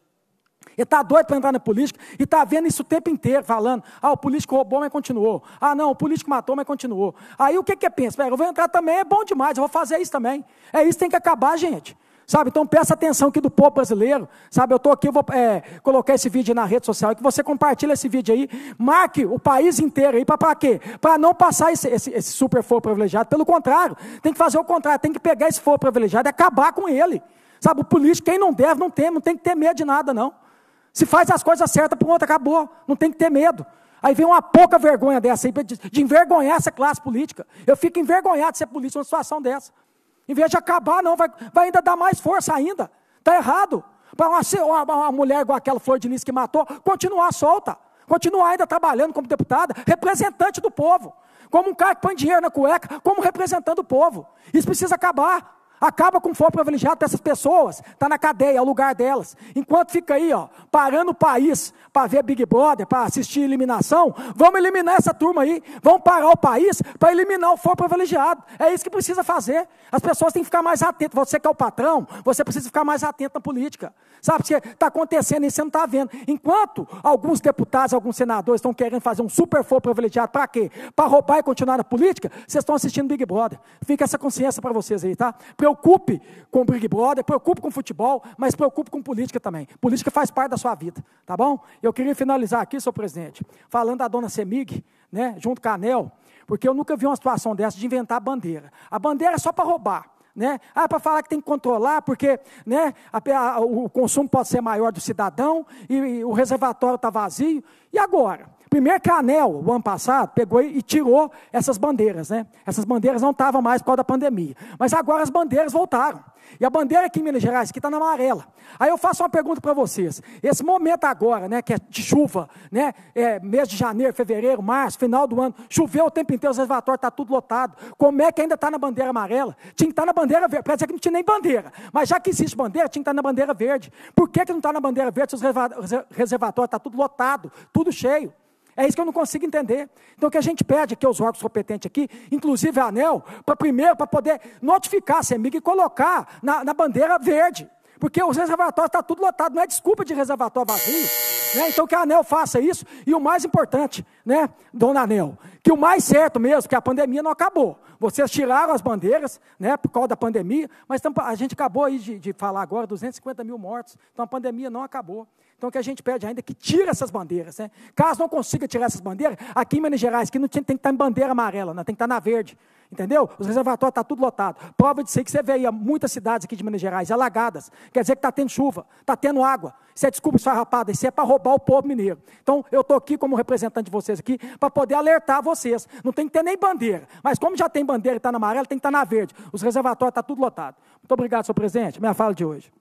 ele está doido para entrar na política e está vendo isso o tempo inteiro, falando: ah, o político roubou, mas continuou. Ah, não, o político matou, mas continuou. Aí o que que pensa? eu vou entrar também, é bom demais, eu vou fazer isso também. É isso que tem que acabar, gente. Sabe, então peça atenção aqui do povo brasileiro, sabe, eu estou aqui, vou é, colocar esse vídeo na rede social, que você compartilha esse vídeo aí, marque o país inteiro aí, para quê? Para não passar esse, esse, esse super foro privilegiado, pelo contrário, tem que fazer o contrário, tem que pegar esse foro privilegiado e acabar com ele, sabe, o político, quem não deve, não tem, não tem que ter medo de nada não, se faz as coisas certas, pronto, acabou. Não tem que ter medo. Aí vem uma pouca vergonha dessa aí, de, envergonhar essa classe política. Eu fico envergonhado de ser político numa situação dessa. Em vez de acabar, não, vai, vai ainda dar mais força ainda. Está errado. Para uma, uma, uma, mulher igual aquela Flor de Lis que matou, continuar solta. Continuar ainda trabalhando como deputada, representante do povo. Como um cara que põe dinheiro na cueca, como representando o povo. Isso precisa acabar. Acaba com o fórum privilegiado dessas pessoas, está na cadeia, é o lugar delas. Enquanto fica aí, ó, parando o país para ver Big Brother, para assistir eliminação, vamos eliminar essa turma aí, vamos parar o país para eliminar o fórum privilegiado. É isso que precisa fazer. As pessoas têm que ficar mais atentas. Você que é o patrão, você precisa ficar mais atento na política. Sabe, o que está acontecendo e você não está vendo. Enquanto alguns deputados, alguns senadores estão querendo fazer um super fórum privilegiado, para quê? Para roubar e continuar na política, vocês estão assistindo Big Brother. Fica essa consciência para vocês aí, tá? Porque preocupe com Big Brother, preocupe com futebol, mas preocupe com política também. Política faz parte da sua vida, tá bom? Eu queria finalizar aqui, senhor presidente, falando da dona Semig, né, junto com a ANEL, porque eu nunca vi uma situação dessa de inventar bandeira. A bandeira é só para roubar. Né? Ah, é para falar que tem que controlar, porque né, a, a, o consumo pode ser maior do cidadão e, e o reservatório está vazio. E agora? primeiro que a ANEL, o ano passado, pegou e tirou essas bandeiras, né? Essas bandeiras não estavam mais por causa da pandemia. Mas agora as bandeiras voltaram. E a bandeira aqui em Minas Gerais, que está na amarela. Aí eu faço uma pergunta para vocês. Esse momento agora, né, que é de chuva, né, é mês de janeiro, fevereiro, março, final do ano, choveu o tempo inteiro, os reservatórios está tudo lotado. Como é que ainda está na bandeira amarela? Tinha que estar tá na bandeira verde. Parece que não tinha nem bandeira. Mas já que existe bandeira, tinha que estar tá na bandeira verde. Por que, que não está na bandeira verde se os reservatórios estão tá tudo lotado, tudo cheio? É isso que eu não consigo entender. Então o que a gente pede aqui aos órgãos competentes aqui, inclusive a ANEL, para primeiro, para poder notificar a CEMIG e colocar na, na bandeira verde. Porque os reservatórios estão tá tudo lotado, não é desculpa de reservatório vazio. Né? Então que a ANEL faça isso. E o mais importante, né, dona ANEL, que o mais certo mesmo, que a pandemia não acabou. Vocês tiraram as bandeiras, né, por causa da pandemia, mas a gente acabou aí de, de falar agora, 250 mil mortos, então a pandemia não acabou. Então o que a gente pede ainda é que tire essas bandeiras. Né? Caso não consiga tirar essas bandeiras, aqui em Minas Gerais, que não tem, tem que estar em bandeira amarela, né? tem que estar na verde. Entendeu? Os reservatórios estão tá tudo lotado. Prova de ser que você vê aí muitas cidades aqui de Minas Gerais é alagadas. Quer dizer que está tendo chuva, está tendo água. Isso é desculpa esfarrapada, isso é para roubar o povo mineiro. Então, eu estou aqui como representante de vocês aqui para poder alertar vocês. Não tem que ter nem bandeira. Mas como já tem bandeira e está na amarela, tem que estar tá na verde. Os reservatórios estão tá tudo lotado. Muito obrigado, senhor presidente. Minha fala de hoje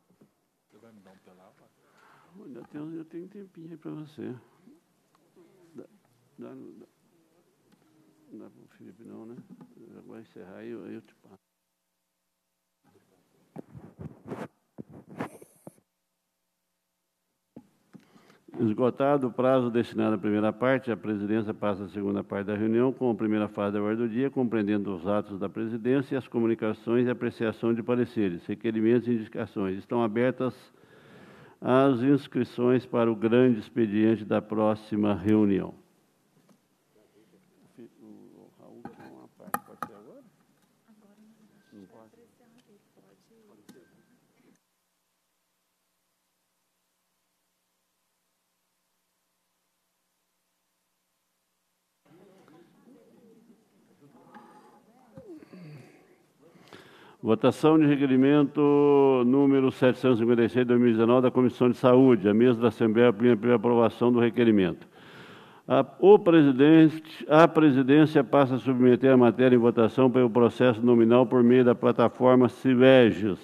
eu tenho um tempinho aí para você. Dá, dá, dá, não dá para o Felipe não, né? vai encerrar e eu, eu te passo. Esgotado o prazo destinado à primeira parte, a presidência passa à segunda parte da reunião, com a primeira fase da ordem do dia, compreendendo os atos da presidência e as comunicações e apreciação de pareceres, requerimentos e indicações. Estão abertas as inscrições para o grande expediente da próxima reunião. Votação de requerimento número 756 2019 da Comissão de Saúde. A mesa da Assembleia pela aprovação do requerimento. A, o presidente, a presidência passa a submeter a matéria em votação pelo processo nominal por meio da plataforma Civeges.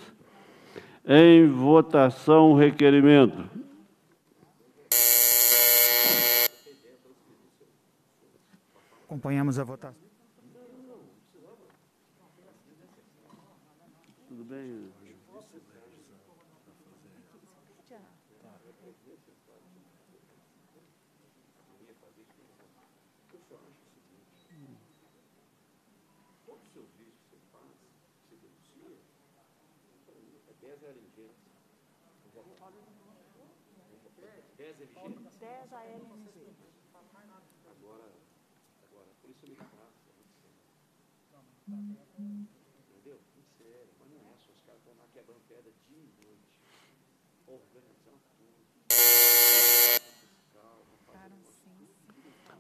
Em votação, o requerimento. Acompanhamos a votação.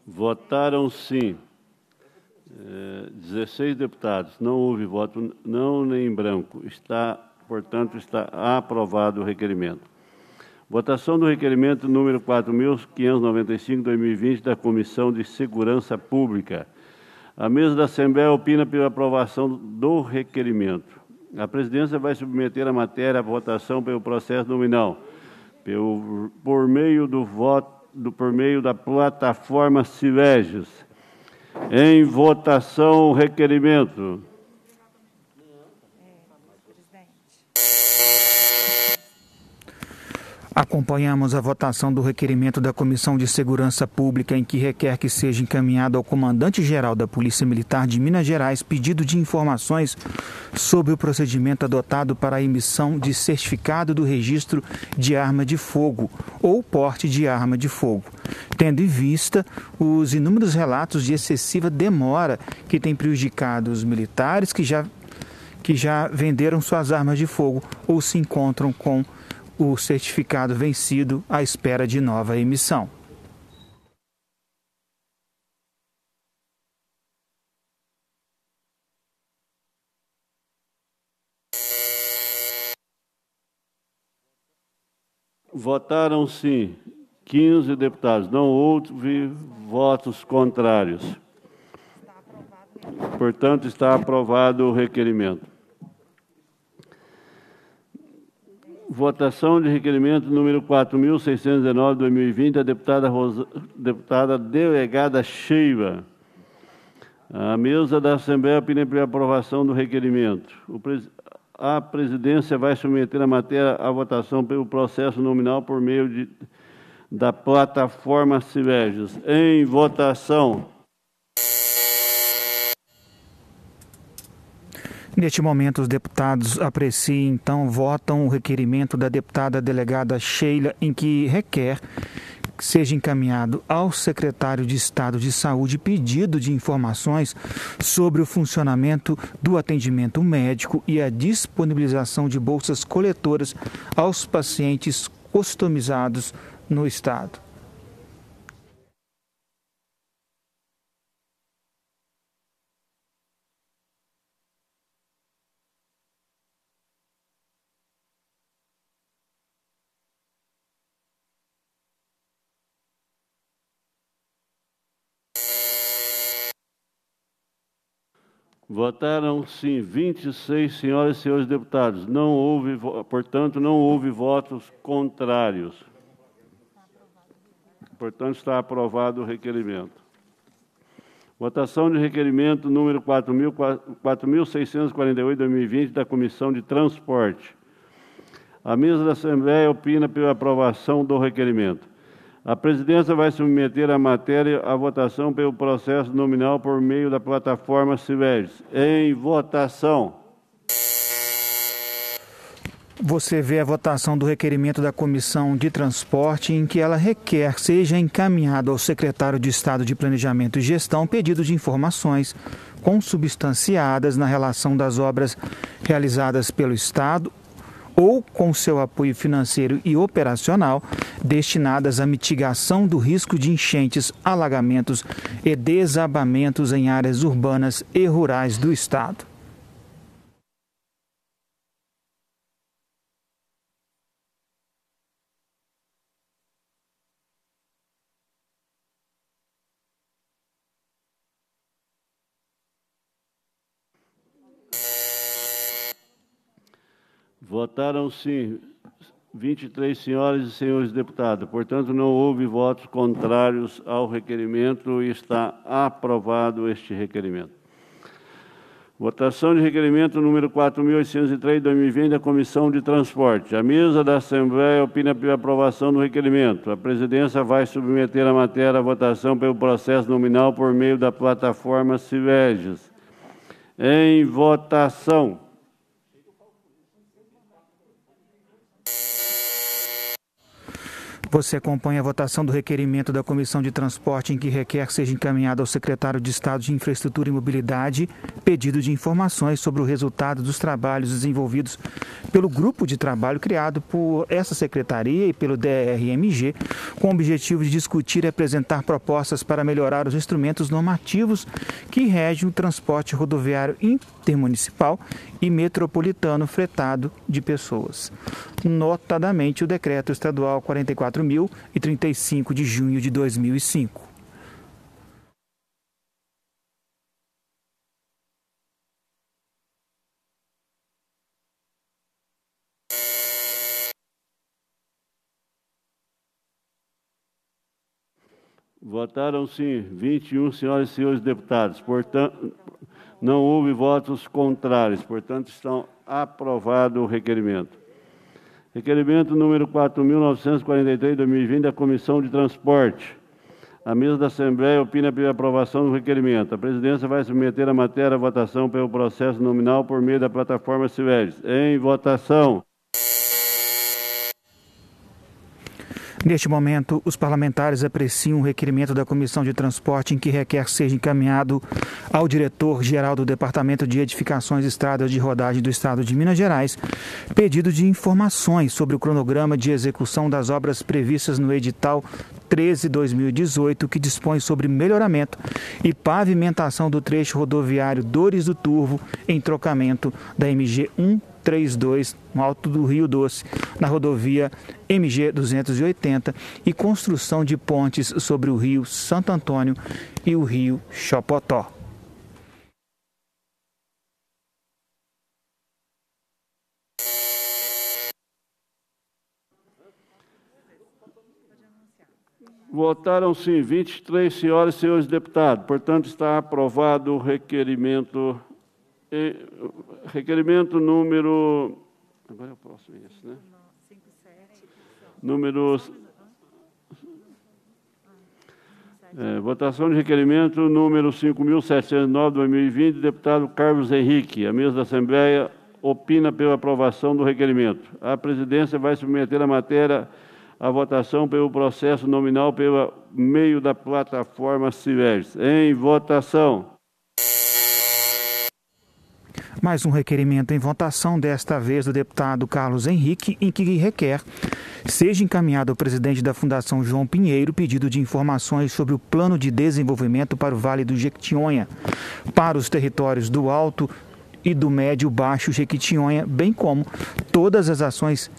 Votaram eh, sim. É, 16 deputados. Não houve voto não nem em branco. Está, portanto, está aprovado o requerimento. Votação do requerimento número 4.595-2020 da Comissão de Segurança Pública. A mesa da Assembleia opina pela aprovação do requerimento. A presidência vai submeter a matéria à votação pelo processo nominal, pelo, por meio do voto do, por meio da plataforma Civeges. Em votação, o requerimento. Acompanhamos a votação do requerimento da Comissão de Segurança Pública em que requer que seja encaminhado ao comandante-geral da Polícia Militar de Minas Gerais pedido de informações sobre o procedimento adotado para a emissão de certificado do registro de arma de fogo ou porte de arma de fogo, tendo em vista os inúmeros relatos de excessiva demora que tem prejudicado os militares que já que já venderam suas armas de fogo ou se encontram com o certificado vencido à espera de nova emissão. votaram sim 15 deputados, não houve votos contrários. Portanto, está aprovado o requerimento. Votação de requerimento número 4.619-2020, da deputada, Rosa, deputada delegada Sheiva. A mesa da Assembleia pede aprovação do requerimento. Pres, a presidência vai submeter a matéria à votação pelo processo nominal por meio de, da plataforma Sileges. Em votação. Neste momento, os deputados apreciam, então, votam o requerimento da deputada delegada Sheila, em que requer que seja encaminhado ao secretário de Estado de Saúde pedido de informações sobre o funcionamento do atendimento médico e a disponibilização de bolsas coletoras aos pacientes customizados no Estado. Votaram sim 26 senhoras e senhores deputados. Não houve, portanto, não houve votos contrários. Portanto, está aprovado o requerimento. Votação de requerimento número 4.648-2020 da Comissão de Transporte. A mesa da Assembleia opina pela aprovação do requerimento. A presidência vai submeter a matéria à votação pelo processo nominal por meio da plataforma Civeres. Em votação. Você vê a votação do requerimento da Comissão de Transporte em que ela requer seja encaminhado ao secretário de Estado de Planejamento e Gestão pedido de informações consubstanciadas na relação das obras realizadas pelo Estado ou com seu apoio financeiro e operacional, destinadas à mitigação do risco de enchentes, alagamentos e desabamentos em áreas urbanas e rurais do Estado. Votaram sim 23 senhoras e senhores deputados. Portanto, não houve votos contrários ao requerimento e está aprovado este requerimento. Votação de requerimento número 4.803-2020 da Comissão de Transporte. A mesa da Assembleia opina pela aprovação do requerimento. A presidência vai submeter a matéria à votação pelo processo nominal por meio da plataforma Civeges. Em votação. Você acompanha a votação do requerimento da Comissão de Transporte em que requer que seja encaminhado ao secretário de Estado de Infraestrutura e Mobilidade pedido de informações sobre o resultado dos trabalhos desenvolvidos pelo grupo de trabalho criado por essa secretaria e pelo DRMG, com o objetivo de discutir e apresentar propostas para melhorar os instrumentos normativos que regem o transporte rodoviário interno intermunicipal e metropolitano fretado de pessoas. Notadamente o decreto estadual 44.035 de junho de 2005. Votaram sim 21 senhoras e senhores deputados. Portanto, não houve votos contrários, portanto, estão aprovado o requerimento. Requerimento número 4.943-2020 da Comissão de Transporte. A mesa da Assembleia opina pela aprovação do requerimento. A presidência vai submeter a matéria à votação pelo processo nominal por meio da plataforma Civeres. Em votação. Neste momento, os parlamentares apreciam o requerimento da Comissão de Transporte em que requer seja encaminhado ao diretor-geral do Departamento de Edificações e Estradas de Rodagem do Estado de Minas Gerais pedido de informações sobre o cronograma de execução das obras previstas no edital 13-2018, que dispõe sobre melhoramento e pavimentação do trecho rodoviário Dores do Turvo em trocamento da MG 1 32, no alto do Rio Doce, na rodovia MG 280 e construção de pontes sobre o Rio Santo Antônio e o Rio chopotó Votaram-se 23 senhoras e senhores deputados. Portanto, está aprovado o requerimento e, requerimento número. Agora é o próximo, isso, né? Número. É, votação de requerimento número 5.709-2020, deputado Carlos Henrique. A mesa da Assembleia opina pela aprovação do requerimento. A presidência vai submeter a matéria à votação pelo processo nominal pelo meio da plataforma Civeres. Em votação. Mais um requerimento em votação, desta vez do deputado Carlos Henrique, em que requer seja encaminhado ao presidente da Fundação João Pinheiro pedido de informações sobre o plano de desenvolvimento para o Vale do Jequitinhonha, para os territórios do Alto e do Médio Baixo Jequitinhonha, bem como todas as ações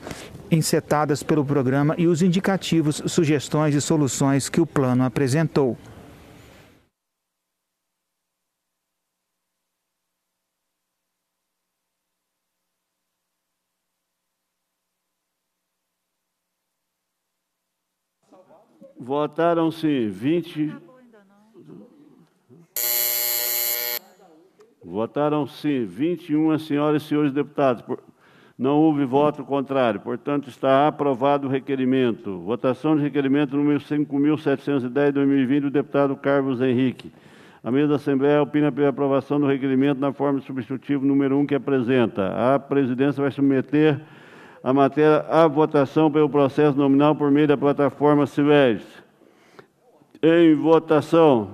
encetadas pelo programa e os indicativos, sugestões e soluções que o plano apresentou. Votaram-se 20. Votaram-se 21 senhoras e senhores deputados. Não houve voto contrário. Portanto, está aprovado o requerimento. Votação de requerimento número 5.710-2020 do deputado Carlos Henrique. A mesa da Assembleia opina pela aprovação do requerimento na forma substitutivo número 1 que apresenta. A presidência vai submeter a matéria à votação pelo processo nominal por meio da plataforma CIVES. Em votação.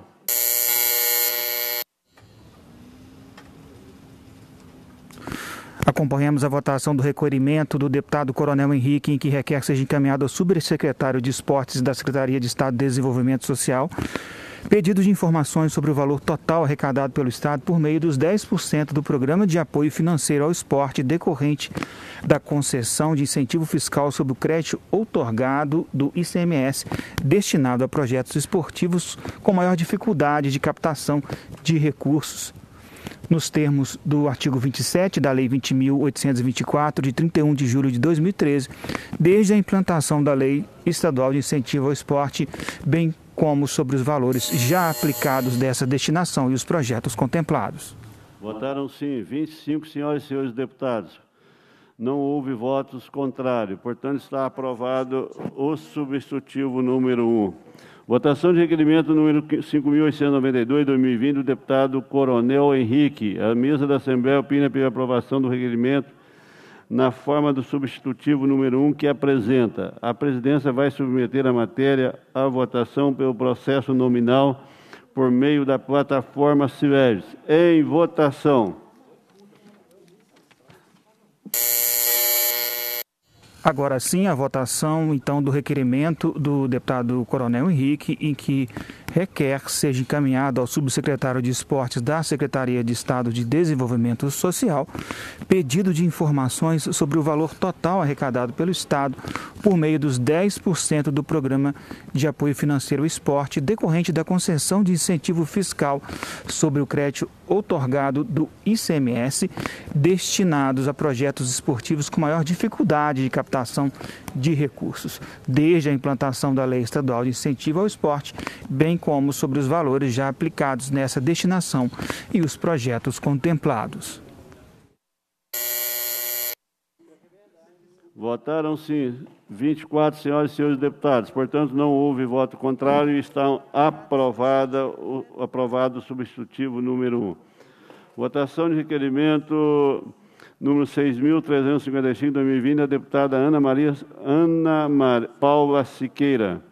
Acompanhamos a votação do requerimento do deputado Coronel Henrique, em que requer que seja encaminhado ao subsecretário de Esportes da Secretaria de Estado de Desenvolvimento Social pedidos de informações sobre o valor total arrecadado pelo Estado por meio dos 10% do Programa de Apoio Financeiro ao Esporte decorrente da concessão de incentivo fiscal sobre o crédito outorgado do ICMS destinado a projetos esportivos com maior dificuldade de captação de recursos nos termos do artigo 27 da Lei 20.824, de 31 de julho de 2013, desde a implantação da Lei Estadual de Incentivo ao Esporte, bem como sobre os valores já aplicados dessa destinação e os projetos contemplados. Votaram sim 25 senhoras e senhores deputados. Não houve votos contrários. Portanto, está aprovado o substitutivo número 1. Votação de requerimento número 5.892-2020 do deputado Coronel Henrique. A mesa da Assembleia opina pela aprovação do requerimento na forma do substitutivo número 1 um que apresenta. A presidência vai submeter a matéria à votação pelo processo nominal por meio da plataforma Civeres. Em votação. Agora sim, a votação então do requerimento do deputado Coronel Henrique, em que requer seja encaminhado ao subsecretário de Esportes da Secretaria de Estado de Desenvolvimento Social pedido de informações sobre o valor total arrecadado pelo Estado por meio dos 10% do Programa de Apoio Financeiro ao Esporte, decorrente da concessão de incentivo fiscal sobre o crédito otorgado do ICMS destinados a projetos esportivos com maior dificuldade de captação de recursos, desde a implantação da Lei Estadual de Incentivo ao Esporte, bem como sobre os valores já aplicados nessa destinação e os projetos contemplados. Votaram sim 24 senhoras e senhores deputados. Portanto, não houve voto contrário e está aprovada, aprovado o substitutivo número 1. Votação de requerimento número 6.355, 2020, da deputada Ana Maria Ana Mar, Paula Siqueira.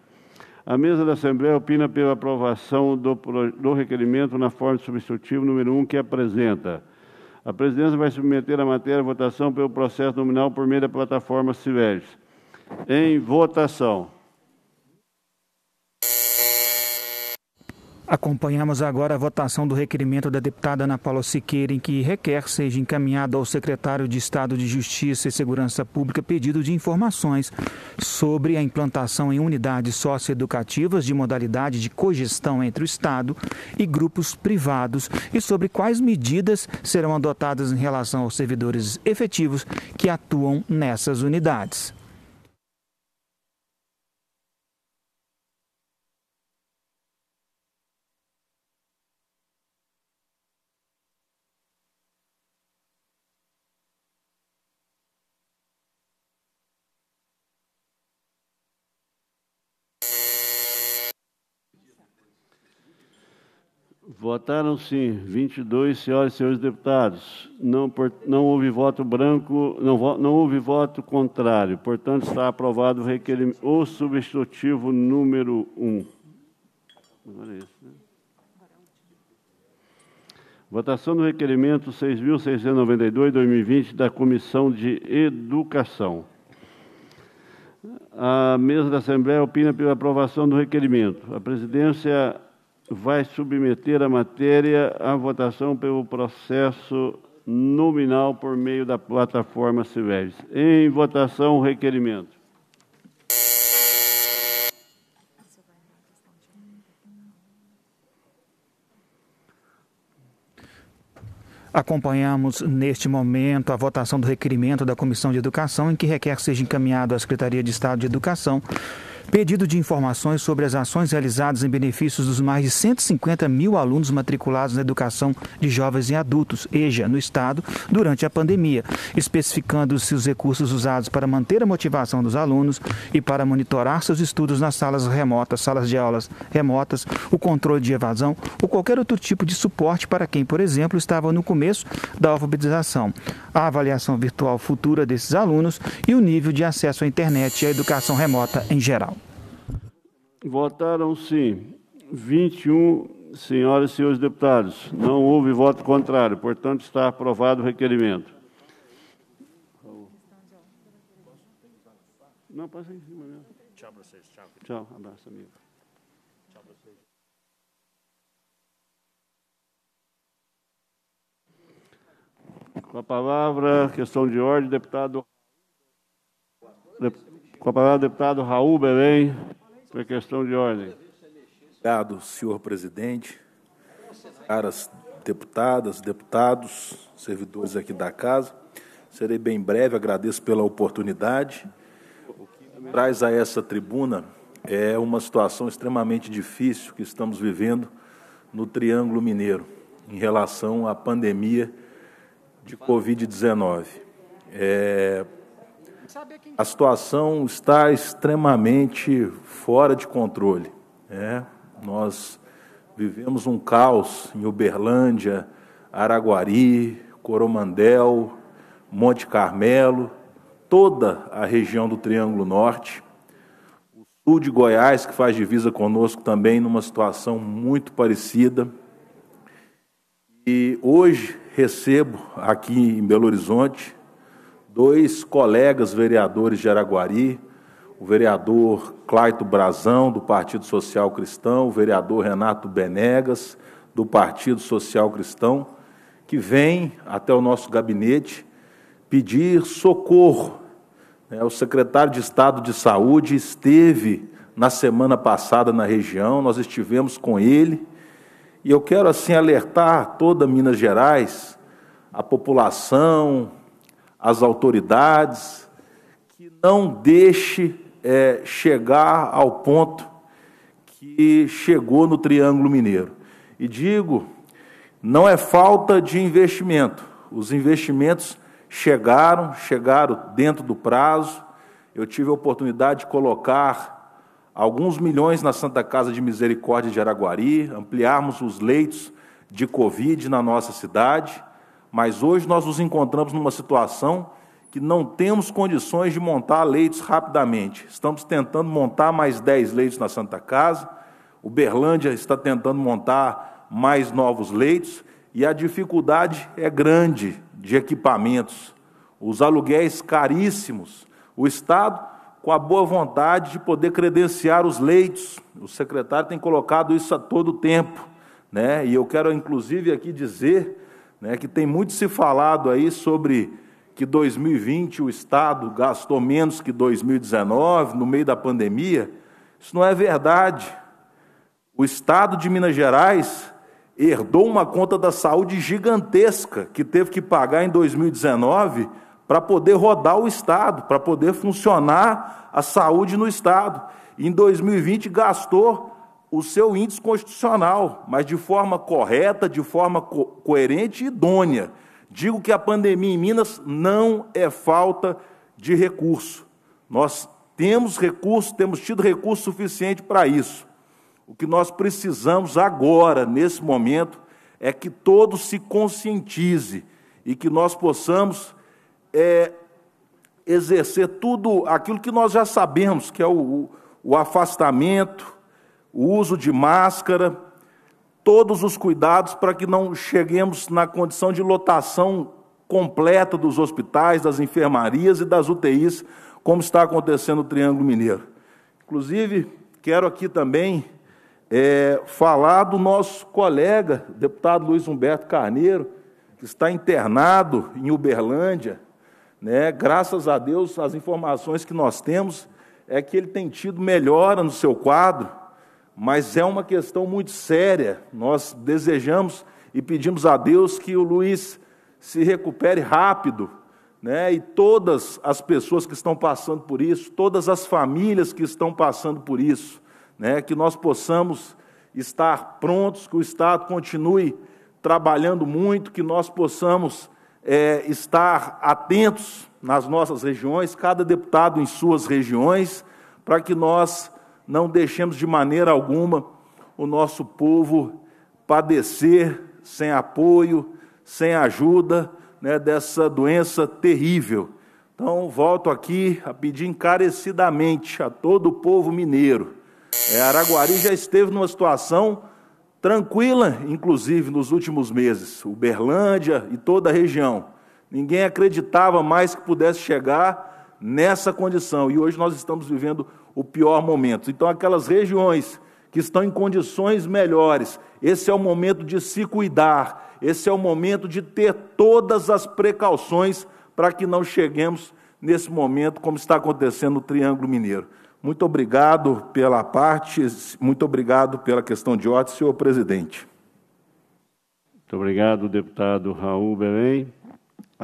A mesa da Assembleia opina pela aprovação do, do requerimento na forma substitutiva número 1 um que apresenta. A presidência vai submeter a matéria à votação pelo processo nominal por meio da plataforma CIVES. Em votação. Acompanhamos agora a votação do requerimento da deputada Ana Paula Siqueira, em que requer seja encaminhado ao secretário de Estado de Justiça e Segurança Pública pedido de informações sobre a implantação em unidades socioeducativas de modalidade de cogestão entre o Estado e grupos privados e sobre quais medidas serão adotadas em relação aos servidores efetivos que atuam nessas unidades. Votaram sim 22 senhoras e senhores deputados. Não, por, não houve voto branco, não, não houve voto contrário. Portanto, está aprovado o requerimento, o substitutivo número 1. Agora é isso, né? Votação do requerimento 6.692-2020 da Comissão de Educação. A mesa da Assembleia opina pela aprovação do requerimento. A presidência vai submeter a matéria à votação pelo processo nominal por meio da plataforma Civeres. Em votação, o requerimento. Acompanhamos neste momento a votação do requerimento da Comissão de Educação, em que requer que seja encaminhado à Secretaria de Estado de Educação pedido de informações sobre as ações realizadas em benefício dos mais de 150 mil alunos matriculados na educação de jovens e adultos, EJA, no Estado, durante a pandemia, especificando-se os recursos usados para manter a motivação dos alunos e para monitorar seus estudos nas salas remotas, salas de aulas remotas, o controle de evasão ou qualquer outro tipo de suporte para quem, por exemplo, estava no começo da alfabetização, a avaliação virtual futura desses alunos e o nível de acesso à internet e à educação remota em geral. Votaram-se 21 senhoras e senhores deputados. Não houve voto contrário, portanto, está aprovado o requerimento. Não, passa em cima mesmo. Né? Tchau para vocês. Tchau. Tchau, abraço, amigo. Tchau para vocês. Com a palavra, questão de ordem, deputado. Com a palavra, deputado Raul Belém. Foi é questão de ordem. Obrigado, senhor presidente, caras deputadas, deputados, servidores aqui da casa. Serei bem breve, agradeço pela oportunidade. O que traz a essa tribuna é uma situação extremamente difícil que estamos vivendo no Triângulo Mineiro, em relação à pandemia de Covid-19. É, a situação está extremamente fora de controle. né? nós vivemos um caos em Uberlândia, Araguari, Coromandel, Monte Carmelo, toda a região do Triângulo Norte. O sul de Goiás, que faz divisa conosco também, numa situação muito parecida. E hoje recebo aqui em Belo Horizonte dois colegas vereadores de Araguari, o vereador Claito Brazão, do Partido Social Cristão, o vereador Renato Benegas, do Partido Social Cristão, que vem até o nosso gabinete pedir socorro. Né? O secretário de Estado de Saúde esteve na semana passada na região, nós estivemos com ele, e eu quero assim alertar toda Minas Gerais, a população, as autoridades, que não deixe é, chegar ao ponto que chegou no Triângulo Mineiro. E digo, não é falta de investimento. Os investimentos chegaram, chegaram dentro do prazo. Eu tive a oportunidade de colocar alguns milhões na Santa Casa de Misericórdia de Araguari, ampliarmos os leitos de Covid na nossa cidade. Mas hoje nós nos encontramos numa situação que não temos condições de montar leitos rapidamente. Estamos tentando montar mais 10 leitos na Santa Casa, O Berlândia está tentando montar mais novos leitos e a dificuldade é grande de equipamentos, os aluguéis caríssimos. O Estado, com a boa vontade de poder credenciar os leitos, o secretário tem colocado isso a todo tempo. Né? E eu quero, inclusive, aqui dizer né, que tem muito se falado aí sobre que 2020 o Estado gastou menos que 2019, no meio da pandemia. Isso não é verdade. O Estado de Minas Gerais herdou uma conta da saúde gigantesca que teve que pagar em 2019 para poder rodar o Estado, para poder funcionar a saúde no Estado. Em 2020 gastou o seu índice constitucional, mas de forma correta, de forma co coerente e idônea. Digo que a pandemia em Minas não é falta de recurso. Nós temos recurso, temos tido recurso suficiente para isso. O que nós precisamos agora, nesse momento, é que todos se conscientize e que nós possamos é, exercer tudo aquilo que nós já sabemos, que é o, o afastamento, o uso de máscara, todos os cuidados para que não cheguemos na condição de lotação completa dos hospitais, das enfermarias e das UTIs, como está acontecendo no Triângulo Mineiro. Inclusive, quero aqui também é, falar do nosso colega, deputado Luiz Humberto Carneiro, que está internado em Uberlândia. Né? Graças a Deus, as informações que nós temos é que ele tem tido melhora no seu quadro mas é uma questão muito séria. Nós desejamos e pedimos a Deus que o Luiz se recupere rápido, né? E todas as pessoas que estão passando por isso, todas as famílias que estão passando por isso, né? Que nós possamos estar prontos, que o Estado continue trabalhando muito, que nós possamos é, estar atentos nas nossas regiões, cada deputado em suas regiões, para que nós não deixemos de maneira alguma o nosso povo padecer sem apoio, sem ajuda né, dessa doença terrível. Então, volto aqui a pedir encarecidamente a todo o povo mineiro. É, Araguari já esteve numa situação tranquila, inclusive nos últimos meses, Uberlândia e toda a região. Ninguém acreditava mais que pudesse chegar nessa condição. E hoje nós estamos vivendo o pior momento. Então, aquelas regiões que estão em condições melhores, esse é o momento de se cuidar, esse é o momento de ter todas as precauções para que não cheguemos nesse momento, como está acontecendo no Triângulo Mineiro. Muito obrigado pela parte, muito obrigado pela questão de ordem, senhor presidente. Muito obrigado, deputado Raul Belém.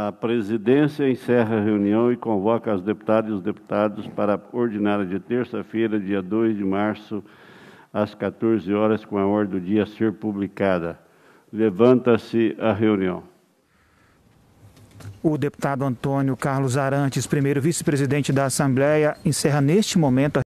A presidência encerra a reunião e convoca as deputadas e os deputados para a ordinária de terça-feira, dia 2 de março, às 14 horas, com a ordem do dia a ser publicada. Levanta-se a reunião. O deputado Antônio Carlos Arantes, primeiro vice-presidente da Assembleia, encerra neste momento a